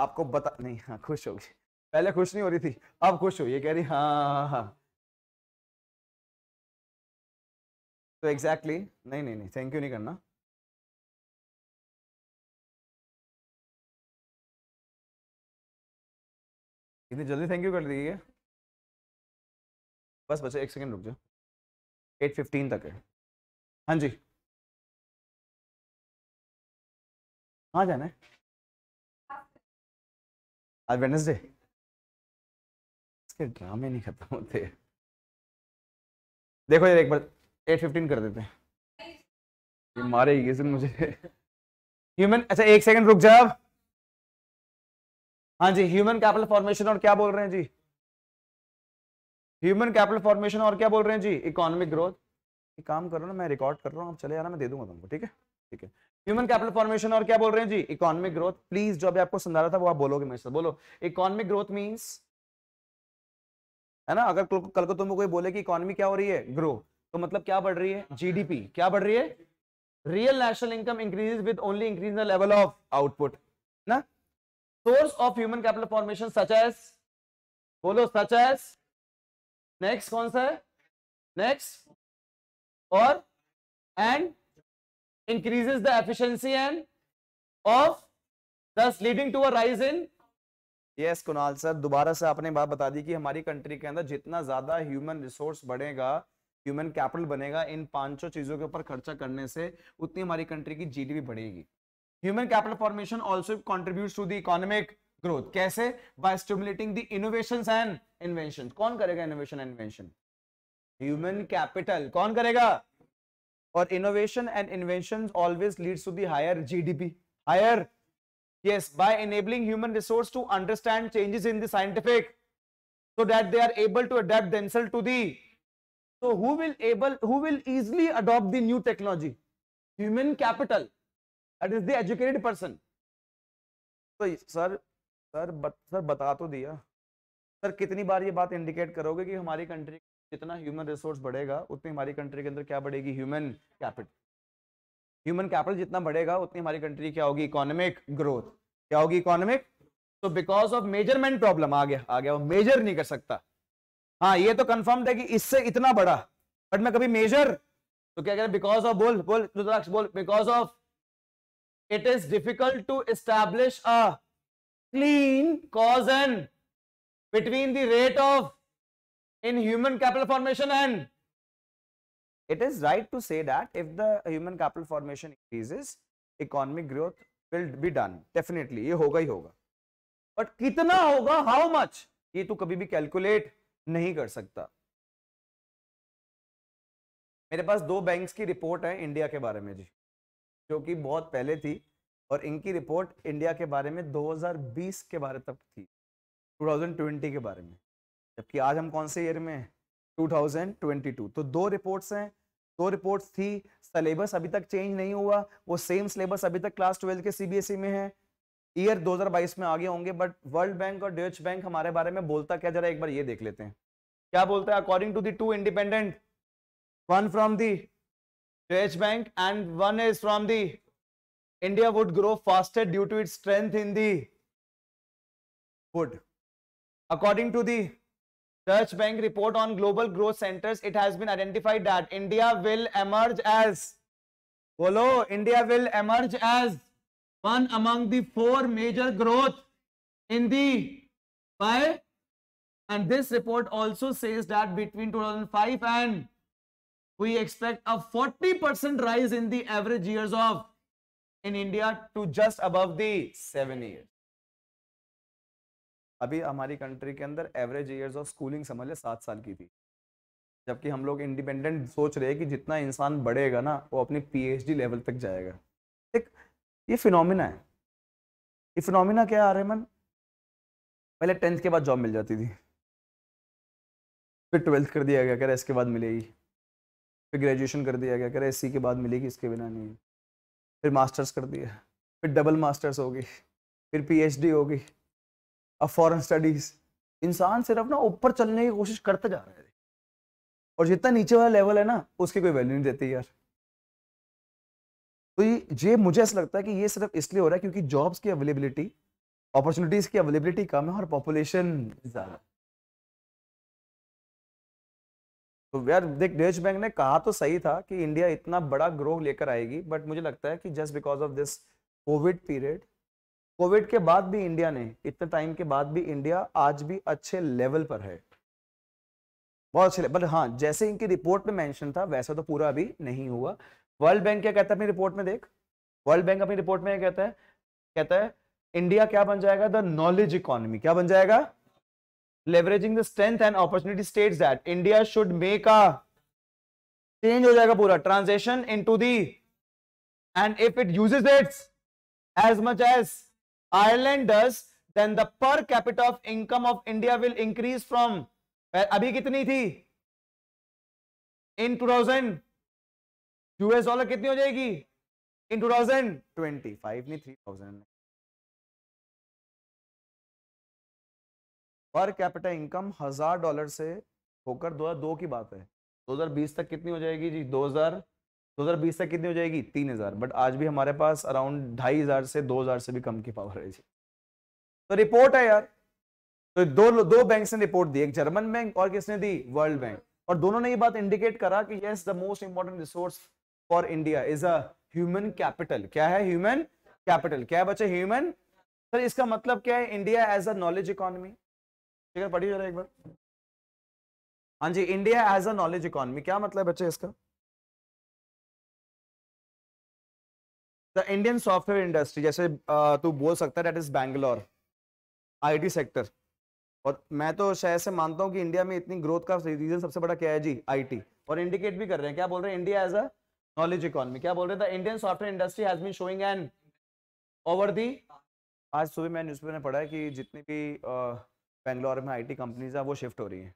Speaker 1: आपको बता नहीं हाँ खुश होगी पहले खुश नहीं हो रही थी अब खुश हो ये कह रही हाँ हाँ, हाँ, हाँ।
Speaker 2: तो एग्जैक्टली exactly, नहीं नहीं नहीं थैंक यू नहीं करना इतनी जल्दी थैंक यू कर दीजिए बस बच्चे एक सेकेंड रुक जाओ एट फिफ्टीन तक है हाँ जी कहाँ जाना है आज वेनसडे इसके ड्रामे नहीं खत्म होते देखो यार एक बार
Speaker 1: एट फिफ्टीन कर देते हैं ये मारेगी सुन मुझे ह्यूमन अच्छा एक सेकंड रुक जाओ हाँ जी ह्यूमन कैपिटल फॉर्मेशन और क्या बोल रहे हैं जी ह्यूमन कैपिटल फॉर्मेशन और क्या बोल रहे हैं जी इकोनॉमिक ग्रोथ एक काम करो ना मैं रिकॉर्ड कर रहा हूँ आप चले जाना मैं दे दूंगा तुमको ठीक है ठीक है ह्यूमन कैपिटल फॉर्मेशन और क्या बोल रहे हैं जी इकोनॉमिक ग्रोथ प्लीज जो अभी आपको समझा रहा था वो आप बोलोगे मेरे साथ बोलो इकोनॉमिक ग्रोथ मीन्स है ना अगर कल कल को तुमको कोई बोले कि इकोनॉमी क्या हो रही है ग्रो तो मतलब क्या बढ़ रही है जीडीपी क्या बढ़ रही है real national income increases with only increase the level of output ना source of human capital formation such as बोलो सच एस नेक्स्ट कौन सा है नेक्स्ट और and increases the efficiency and of thus leading to a rise in yes yes, Kunal sir दोबारा से आपने बात बता दी कि हमारी कंट्री के अंदर जितना ज्यादा ह्यूमन रिसोर्स बढ़ेगा ह्यूमन कैपिटल बनेगा इन पांचों चीजों के ऊपर खर्चा करने से उतनी हमारी कंट्री की जीडीपी बढ़ेगी human capital formation also contribute to the economic growth कैसे by stimulating the innovation and invention कौन करेगा innovation and invention human capital कौन करेगा और innovation and invention always leads to higher G D P higher yes by enabling human resource to understand changes in the so that they are able to adapt to the so who easily adopt the new technology human capital that is the educated person तो सर सर बत, सर बता तो दिया सर कितनी बार ये बात इंडिकेट करोगे कि हमारी कंट्री जितना ह्यूमन रिसोर्स बढ़ेगा उतनी हमारी कंट्री के अंदर क्या बढ़ेगी ह्यूमन कैपिटल ह्यूमन कैपिटल जितना बढ़ेगा उतनी हमारी कंट्री क्या होगी इकोनॉमिक ग्रोथ क्या होगी इकोनॉमिक तो बिकॉज ऑफ मेजरमेंट प्रॉब्लम आ गया आ गया वो मेजर नहीं कर सकता हाँ ये तो कंफर्म है कि इससे इतना बड़ा बट मैं कभी मेजर तो क्या कह रहे बिकॉज ऑफ बोल बोल रुद्राक्ष बोल because of it is difficult to establish a clean cause and between the rate of in human capital formation and it is right to say that if the human capital formation increases economic growth will be done definitely ye hoga hi hoga but kitna hoga how much ye tu kabhi bhi calculate nahi kar sakta मेरे पास दो बैंक्स की रिपोर्ट है इंडिया के बारे में जी जो कि बहुत पहले थी और इनकी रिपोर्ट इंडिया के बारे में 2020 के बारे तक थी 2020 के बारे में जबकि आज हम कौन से ईयर में हैं 2022 तो दो रिपोर्ट्स हैं दो रिपोर्ट्स थी सिलेबस अभी तक चेंज नहीं हुआ वो सेम सिलेबस अभी तक क्लास ट्वेल्थ के सीबीएसई e में है ईयर 2022 में आगे होंगे बट वर्ल्ड बैंक और डेच बैंक हमारे बारे में बोलता क्या जरा एक बार ये देख लेते हैं क्या बोलता है according to two independent one from the Dutch bank and one is from the India would grow faster due to it strength in the would according to the Dutch Bank report on global growth centers, it has been identified that India will emerge as, bolo, India will emerge as one among the four major growth in the by and this report also says that between 2005 and we expect a 40% rise in the average years of in India to just above the 7 years. अभी हमारी कंट्री के अंदर एवरेज ईयर्स ऑफ स्कूलिंग समझ लें सात साल की थी जबकि हम लोग इंडिपेंडेंट सोच रहे हैं कि जितना इंसान बढ़ेगा ना वो अपनी पीएचडी लेवल तक जाएगा एक ये फिनोमिना है ये फिनोमिना क्या आ रहा है मन पहले टेंथ के बाद जॉब मिल जाती थी फिर ट्वेल्थ कर दिया गया कह रहा इसके बाद मिलेगी फिर ग्रेजुएशन कर दिया गया कह रहा एस के बाद मिलेगी इसके बिना नहीं फिर मास्टर्स कर दिया फिर डबल मास्टर्स होगी फिर पीएचडी होगी अब फॉरन स्टडीज इंसान सिर्फ ना ऊपर चलने की कोशिश करता जा रहा है और जितना नीचे वाला लेवल है ना उसकी कोई वैल्यू नहीं देती यार तो ये, ये मुझे ऐसा लगता है कि ये सिर्फ इसलिए हो रहा है क्योंकि जॉब्स की अवेलेबिलिटी अपॉर्चुनिटीज की अवेलेबिलिटी कम है और पॉपुलेशन ज्यादा तो यार देख डेच बैंक ने कहा तो सही था कि इंडिया इतना बड़ा ग्रो लेकर आएगी बट मुझे लगता है कि just because of this covid period covid के बाद भी इंडिया ने इतने टाइम के बाद भी इंडिया आज भी अच्छे लेवल पर है बहुत अच्छे बट हाँ जैसे इनकी रिपोर्ट में मेंशन था वैसा तो पूरा अभी नहीं हुआ वर्ल्ड बैंक क्या कहता है अपनी रिपोर्ट में देख वर्ल्ड बैंक अपनी रिपोर्ट में कहता है कहता है इंडिया क्या बन जाएगा द नॉलेज इकोनॉमी क्या बन जाएगा leveraging the strength and opportunity state that India should make a change हो जाएगा पूरा transaction in to the and if it use its as much as Ireland does then the per capital of income of India will increase from अभी कितनी थी in two thousand US dollar कितनी हो जाएगी in two thousand twenty five नहीं three thousand per capital income हजार डॉलर से होकर दो हजार दो की बात है दो हजार बीस तक कितनी हो जाएगी जी दो हजार दो हजार बीस तक कितनी हो जाएगी तीन हजार बट आज भी हमारे पास अराउंड ढाई हजार से दो हजार से भी कम की पावर है तो रिपोर्ट है यार तो दो दो बैंक ने रिपोर्ट दी एक जर्मन बैंक और किसने दी वर्ल्ड बैंक और दोनों ने ये बात इंडिकेट करा कि yes the most important resource for India is human capital क्या है ह्यूमन कैपिटल क्या है बच्चे ह्यूमन सर इसका मतलब क्या है India as a knowledge economy ठीक है पढ़िए जरा एक बार हाँ जी India as a knowledge economy क्या मतलब बच्चे इसका द इंडियन सॉफ्टवेयर इंडस्ट्री जैसे तू बोल सकता है that is Bangalore IT sector और मैं तो शायद से मानता हूँ कि इंडिया में इतनी ग्रोथ का रीजन सबसे बड़ा क्या है जी आईटी और इंडिकेट भी कर रहे हैं क्या बोल रहे हैं India as a knowledge economy क्या बोल रहे हैं the Indian software industry has been showing an over the आज सुबह मैं न्यूज में पढ़ा है कि जितनी भी बेंगलोर में आई कंपनीज हैं वो शिफ्ट हो रही हैं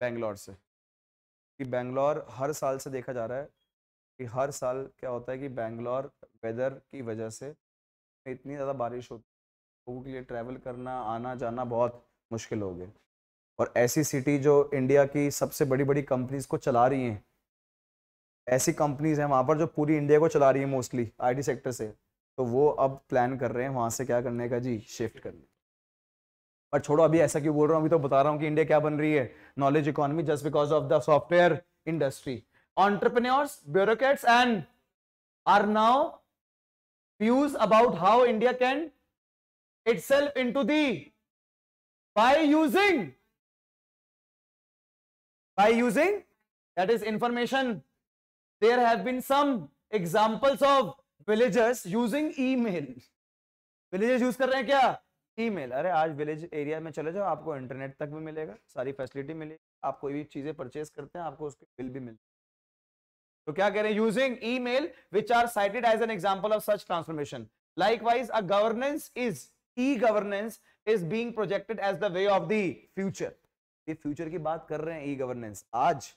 Speaker 1: बेंगलोर से कि बेंगलोर हर साल से देखा जा रहा है कि हर साल क्या होता है कि बैंगलोर वेदर की वजह से इतनी ज़्यादा बारिश होती है लोगों के लिए ट्रैवल करना आना जाना बहुत मुश्किल हो गया और ऐसी सिटी जो इंडिया की सबसे बड़ी बड़ी कंपनीज को चला रही हैं ऐसी कंपनीज हैं वहाँ पर जो पूरी इंडिया को चला रही है मोस्टली आईटी सेक्टर से तो वो अब प्लान कर रहे हैं वहाँ से क्या करने का जी शिफ्ट करने पर छोड़ो अभी ऐसा क्यों बोल रहा हूँ अभी तो बता रहा हूँ कि इंडिया क्या बन रही है knowledge economy just because of the software industry entrepreneurs, bureaucrats, and are now views about how India can itself into the by using by using that is information there have been some examples of villagers using email villagers use kar rahe hain kya email are aaj village area mein chale jao aapko internet tak bhi milega sari facility milegi aap koi bhi cheeze purchase karte hain aapko uske bill bhi मिलेगा तो क्या कह रहे हैं using email which are cited as an example of such transformation likewise a governance is e governance is being projected as the way of the future ये फ्यूचर की बात कर रहे हैं ई गवर्नेंस आज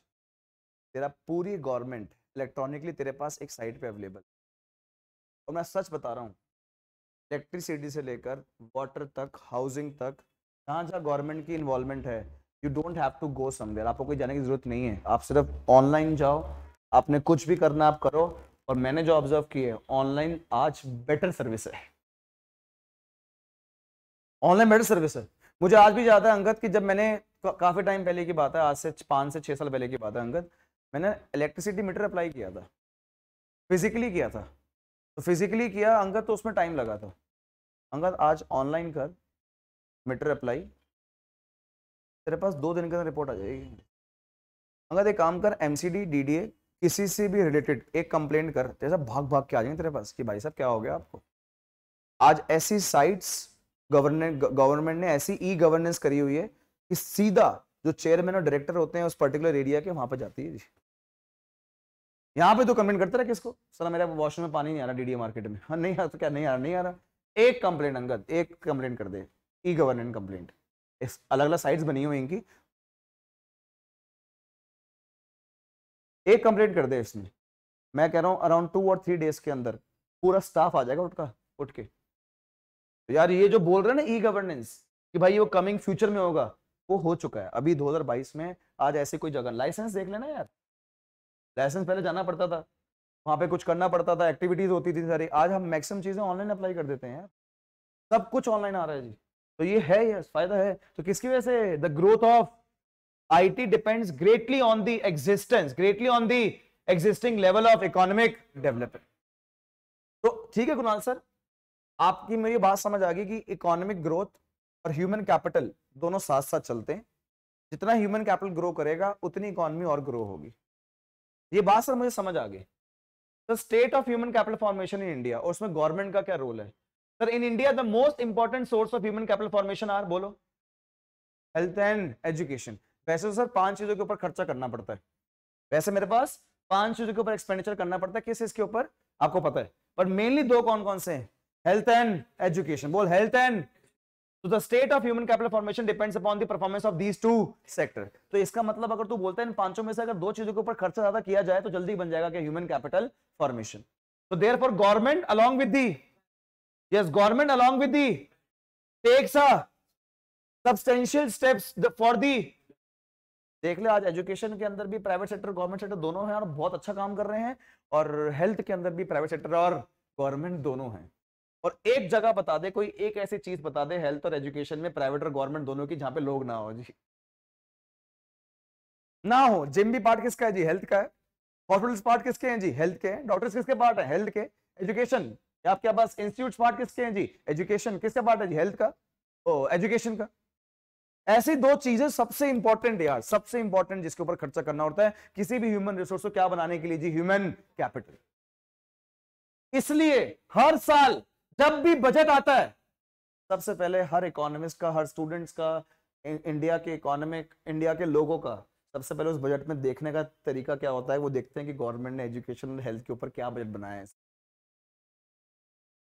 Speaker 1: तेरा पूरी गवर्नमेंट इलेक्ट्रॉनिकली तेरे पास एक साइट पे अवेलेबल और मैं सच बता रहा हूँ इलेक्ट्रिसिटी से लेकर वाटर तक हाउसिंग तक जहाँ जहाँ गवर्नमेंट की इन्वॉल्वमेंट है you don't have to go somewhere आपको कोई जाने की जरूरत नहीं है आप सिर्फ ऑनलाइन जाओ आपने कुछ भी करना आप करो और मैंने जो ऑब्जर्व किए ऑनलाइन आज बेटर सर्विस है ऑनलाइन बेटर सर्विस है मुझे आज भी याद है अंगत कि जब मैंने काफ़ी टाइम पहले की बात है आज से पाँच से छह साल पहले की बात है अंगत मैंने इलेक्ट्रिसिटी मीटर अप्लाई किया था फिजिकली किया था तो फिजिकली किया अंगत तो उसमें टाइम लगा था अंगत आज ऑनलाइन कर मीटर अप्लाई तेरे पास दो दिन के अंदर रिपोर्ट आ जाएगी अंगत एक काम कर M C D D D A किसी से भी रिलेटेड एक कंप्लेंट कर जैसा भाग भाग के आ जाएंगे तेरे पास कि भाई साहब क्या हो गया आपको आज ऐसी साइट्स गवर्नमेंट गवर्नमेंट ने ऐसी ई गवर्नेंस करी हुई है कि सीधा जो चेयरमैन और डायरेक्टर होते हैं उस पर्टिकुलर एरिया के वहां पर जाती है यहाँ पे तो कंप्लेंट करते रहे किसको सर मेरा वॉशरूम में पानी नहीं आ रहा डी मार्केट में हाँ नहीं आ रहा तो क्या नहीं आ रहा नहीं आ रहा एक कंप्लेंट अंगद एक कंप्लेंट कर दे ई गवर्नेंट कंप्लेंट अलग अलग साइट्स बनी हुई इनकी एक कंप्लेंट कर दे इसमें मैं कह रहा हूँ अराउंड टू और थ्री डेज के अंदर पूरा स्टाफ आ जाएगा उठका उठ के तो यार ये जो बोल रहे हैं ना ई गवर्नेंस कि भाई वो कमिंग फ्यूचर में होगा वो हो चुका है अभी 2022 में आज ऐसी कोई जगह लाइसेंस देख लेना यार लाइसेंस पहले जाना पड़ता था वहाँ पे कुछ करना पड़ता था एक्टिविटीज होती थी सारी आज हम मैक्सिमम चीज़ें ऑनलाइन अप्लाई कर देते हैं यार सब कुछ ऑनलाइन आ रहा है जी तो ये है यार फायदा है तो किसकी वजह से the growth of IT depends greatly on the existence, greatly on the existing level of economic development. तो ठीक है कुणाल सर आपकी मेरी बात समझ आ गई कि इकोनॉमिक ग्रोथ और ह्यूमन कैपिटल दोनों साथ साथ चलते हैं जितना ह्यूमन कैपिटल ग्रो करेगा उतनी इकोनॉमी और ग्रो होगी ये बात सर मुझे समझ आ गई the state of human capital formation in India और उसमें गवर्नमेंट का क्या रोल है sir in India the most important source of human capital formation are बोलो हेल्थ एंड एजुकेशन वैसे तो सर पांच चीजों के ऊपर खर्चा करना पड़ता है वैसे मेरे पास पांच चीजों के ऊपर एक्सपेंडिचर करना पड़ता है किस इसके ऊपर आपको पता है पर मेनली दो कौन कौन से हैं हेल्थ एंड एजुकेशन बोल हेल्थ एंड तो the state of human capital formation depends upon the performance of these two sector तो इसका मतलब अगर तू बोलता है इन पांचों में से अगर दो चीजों के ऊपर खर्चा ज्यादा किया जाए तो जल्दी बन जाएगा क्या ह्यूमन कैपिटल फॉर्मेशन तो therefore government along with the yes government along with the takes a substantial steps for the देख ले आज एजुकेशन के अंदर भी प्राइवेट सेक्टर गवर्नमेंट सेक्टर दोनों हैं और बहुत अच्छा काम कर रहे हैं और हेल्थ के अंदर भी प्राइवेट सेक्टर और गवर्नमेंट दोनों हैं और एक जगह बता दे कोई एक ऐसी चीज बता दे हेल्थ और एजुकेशन में प्राइवेट और गवर्नमेंट दोनों की जहां पे लोग ना हो जी ना हो जिम भी पार्ट किसका है जी हेल्थ का है हॉस्पिटल पार्ट किसके हैं जी हेल्थ के डॉक्टर्स किसके पार्ट है हेल्थ के एजुकेशन आपके पास इंस्टीट्यूट पार्ट किसके हैं जी एजुकेशन किसके पार्ट है जी हेल्थ का ओ एजुकेशन का ऐसी दो चीजें सबसे इंपॉर्टेंट यार सबसे इंपॉर्टेंट जिसके ऊपर खर्चा करना होता है किसी भी ह्यूमन रिसोर्स को क्या बनाने के लिए जी ह्यूमन कैपिटल इसलिए हर साल जब भी बजट आता है सबसे पहले हर इकोनॉमिस्ट का हर स्टूडेंट्स का इंडिया के इकोनॉमिक इंडिया के लोगों का सबसे पहले उस बजट में देखने का तरीका क्या होता है वो देखते हैं कि गवर्नमेंट ने एजुकेशन और हेल्थ के ऊपर क्या बजट बनाया है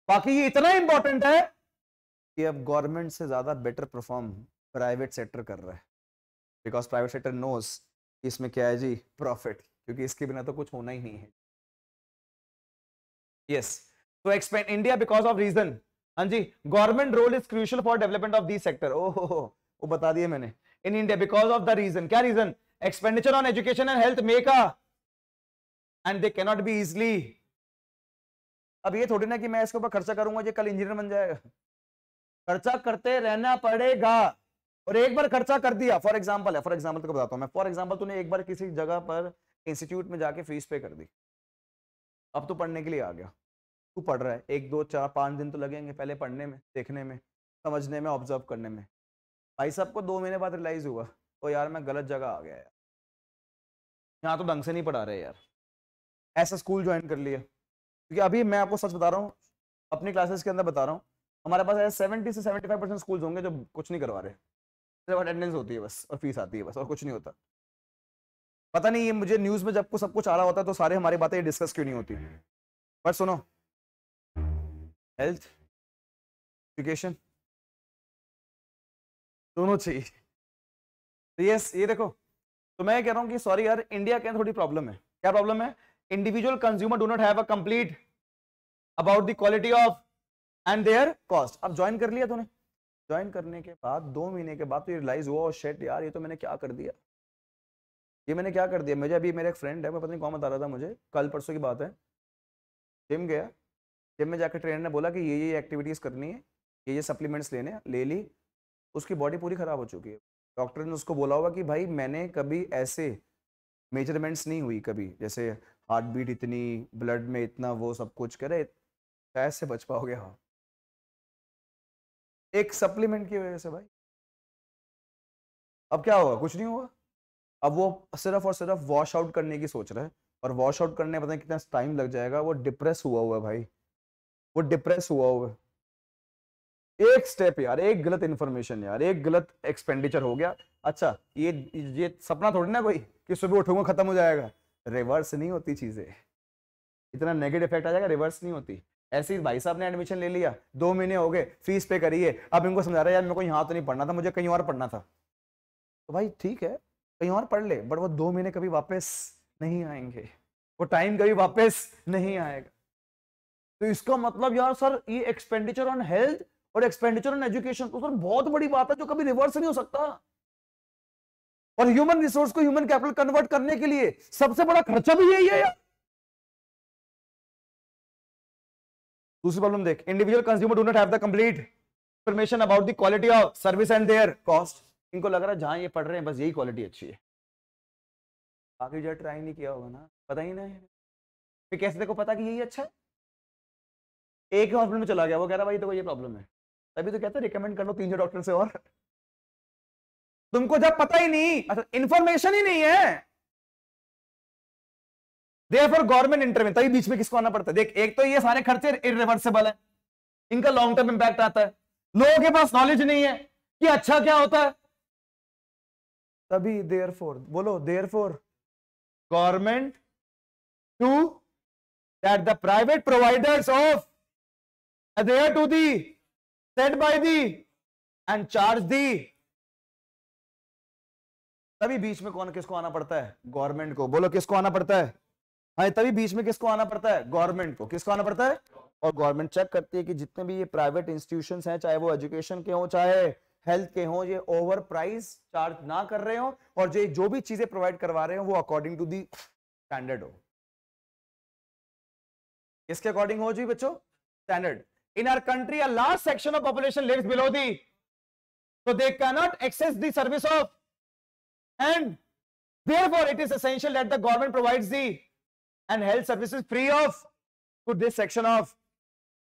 Speaker 1: बाकी ये इतना इंपॉर्टेंट है कि अब गवर्नमेंट से ज्यादा बेटर परफॉर्म प्राइवेट सेक्टर कर रहा है बिकॉज प्राइवेट सेक्टर नोस इसमें क्या है जी प्रॉफिट क्योंकि इसके बिना तो कुछ होना ही नहीं है यस तो expand India because of reason हाँ जी government role is crucial for development of the sector ओहो वो बता दिया मैंने in India because of the reason क्या reason expenditure on education and health make a and they cannot be easily अब ये थोड़ी ना कि मैं इसके ऊपर खर्चा करूंगा ये कल इंजीनियर बन जाएगा खर्चा करते रहना पड़ेगा और एक बार खर्चा कर दिया फॉर एग्जाम्पल है फॉर एग्जाम्पल तो बताता हूँ मैं फॉर एग्जाम्पल तूने एक बार किसी जगह पर इंस्टीट्यूट में जाके फीस पे कर दी अब तो पढ़ने के लिए आ गया तू पढ़ रहा है एक दो चार पाँच दिन तो लगेंगे पहले पढ़ने में देखने में समझने में ऑब्जर्व करने में भाई साहब को दो महीने बाद रिलाइज हुआ तो यार मैं गलत जगह आ गया यार यहाँ तो ढंग से नहीं पढ़ा रहे यार ऐसा स्कूल ज्वाइन कर लिया क्योंकि अभी मैं आपको सच बता रहा हूँ अपनी क्लासेस के अंदर बता रहा हूँ हमारे पास ऐसे सेवेंटी से सेवेंटी फाइव परसेंट स्कूल होंगे जो कुछ नहीं करवा रहे सिर्फ अटेंडेंस होती है बस और फीस आती है बस और कुछ नहीं होता पता नहीं ये मुझे न्यूज़ में जब को सब कुछ आ रहा होता है तो सारे हमारी बातें डिस्कस क्यों नहीं होती बट सुनो हेल्थ एजुकेशन दोनों चाहिए तो यस ये देखो तो मैं कह रहा हूँ कि सॉरी यार इंडिया के थोड़ी प्रॉब्लम है क्या प्रॉब्लम है individual consumer do not have a complete about the quality of and their cost अब ज्वाइन कर लिया तूने ज्वाइन करने के बाद दो महीने के बाद तो ये रियलाइज़ हुआ और oh, शेट यार ये तो मैंने क्या कर दिया ये मैंने क्या कर दिया मुझे अभी मेरा एक फ्रेंड है मैं पता नहीं कौन बता रहा था मुझे कल परसों की बात है जिम गया जिम में जाकर ट्रेनर ने बोला कि ये ये एक्टिविटीज़ करनी है ये ये सप्लीमेंट्स लेने ले ली उसकी बॉडी पूरी ख़राब हो चुकी है डॉक्टर ने उसको बोला होगा कि भाई मैंने कभी ऐसे मेजरमेंट्स नहीं हुई कभी जैसे हार्ट बीट इतनी ब्लड में इतना वो सब कुछ करे कैसे बच पाओगे हाँ एक सप्लीमेंट की वजह से भाई अब क्या होगा कुछ नहीं होगा अब वो सिर्फ और सिर्फ वॉश आउट करने की सोच रहा है और वॉश आउट करने पता है कितना टाइम लग जाएगा वो डिप्रेस हुआ हुआ है भाई वो डिप्रेस हुआ हुआ है एक स्टेप यार एक गलत इंफॉर्मेशन यार एक गलत एक्सपेंडिचर हो गया अच्छा ये ये सपना थोड़ी ना कोई कि सुबह उठूंगा खत्म हो जाएगा रिवर्स नहीं होती चीजें इतना नेगेटिव इफेक्ट आ जाएगा रिवर्स नहीं होती ऐसे ही भाई साहब ने एडमिशन ले लिया दो महीने हो गए फीस पे करिए अब इनको समझा रहा है यार मेरे को यहाँ तो नहीं पढ़ना था मुझे कहीं और पढ़ना था तो भाई ठीक है कहीं और पढ़ ले बट वो दो महीने कभी वापस नहीं आएंगे वो टाइम कभी वापस नहीं आएगा तो इसका मतलब यार सर ये एक्सपेंडिचर ऑन हेल्थ और एक्सपेंडिचर ऑन एजुकेशन तो सर बहुत बड़ी बात है जो कभी रिवर्स नहीं हो सकता और ह्यूमन रिसोर्स को ह्यूमन कैपिटल कन्वर्ट करने के लिए सबसे बड़ा खर्चा भी यही है यार दूसरी प्रॉब्लम देख individual consumer do not have the complete information about the quality of service and their cost इनको लग रहा है जहां ये पढ़ रहे हैं बस यही क्वालिटी अच्छी है बाकी जो ट्राई नहीं किया होगा ना पता ही नहीं फिर कैसे देखो पता कि यही अच्छा है एक हॉस्पिटल में चला गया वो कह रहा भाई देखो तो ये प्रॉब्लम है तभी तो कहते रिकमेंड कर लो तीन चार डॉक्टर से और तुमको जब पता ही नहीं अच्छा इन्फॉर्मेशन ही नहीं है देयरफॉर गवर्नमेंट इंटरवेंशन तभी बीच में किसको आना पड़ता है देख एक तो ये सारे खर्चे इरिवर्सिबल है इनका लॉन्ग टर्म इंपैक्ट आता है लोगों के पास नॉलेज नहीं है कि अच्छा क्या होता है तभी देयरफॉर बोलो therefore government to that the private providers of other to the set by the and charge the तभी बीच में कौन किसको आना पड़ता है गवर्नमेंट को बोलो किसको आना पड़ता है हाँ तभी बीच में किसको आना पड़ता है गवर्नमेंट को किसको आना पड़ता है और गवर्नमेंट चेक करती है कि जितने भी ये प्राइवेट इंस्टीट्यूशन हैं चाहे वो एजुकेशन के हों चाहे हेल्थ के हों ये ओवर प्राइस चार्ज ना कर रहे हो और जो जो भी चीजें प्रोवाइड करवा रहे हो वो अकॉर्डिंग टू दी स्टैंडर्ड हो इसके अकॉर्डिंग हो जी बच्चों standard in our country a large section of population live below the so they cannot access the service of and therefore it is essential that the गवर्नमेंट provides the and health service free of to this section of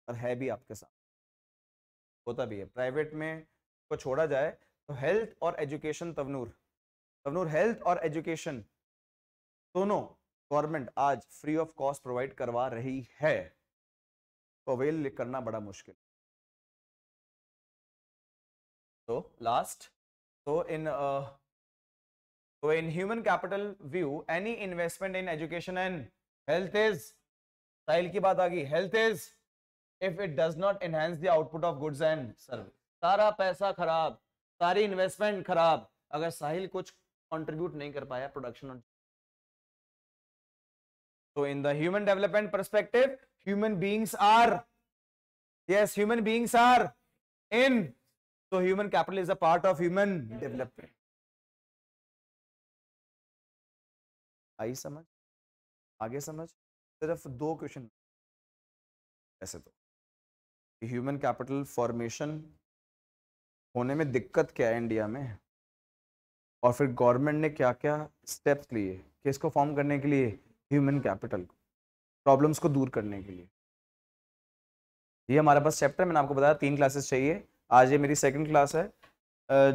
Speaker 1: और है भी आपके साथ होता भी है प्राइवेट में को छोड़ा जाए तो हेल्थ और एजुकेशन तवनूर तवनूर हेल्थ और एजुकेशन दोनों गवर्नमेंट आज फ्री ऑफ कॉस्ट प्रोवाइड करवा रही है तो अवेल करना बड़ा मुश्किल तो लास्ट तो इन uh, तो in human capital view any investment in education and health is Sahil की बात आ गई health is if it does not enhance the output of goods and service सारा पैसा खराब सारी इन्वेस्टमेंट खराब अगर साहिल कुछ कंट्रीब्यूट नहीं कर पाया प्रोडक्शन और तो in the human development perspective human beings are yes human beings are in तो human capital is a part of human development
Speaker 2: आई समझ आगे
Speaker 1: समझ सिर्फ दो क्वेश्चन ऐसे तो ह्यूमन कैपिटल फॉर्मेशन होने में दिक्कत क्या है इंडिया में और फिर गवर्नमेंट ने क्या क्या स्टेप्स लिए कि इसको फॉर्म करने के लिए ह्यूमन कैपिटल को प्रॉब्लम्स को दूर करने के लिए ये हमारे पास चैप्टर मैंने आपको बताया तीन क्लासेस चाहिए आज ये मेरी सेकंड क्लास है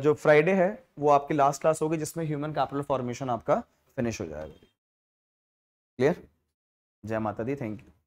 Speaker 1: जो फ्राइडे है वो आपकी लास्ट क्लास होगी जिसमें ह्यूमन कैपिटल फॉर्मेशन आपका फिनिश हो जाएगा क्लियर
Speaker 2: जय माता दी थैंक यू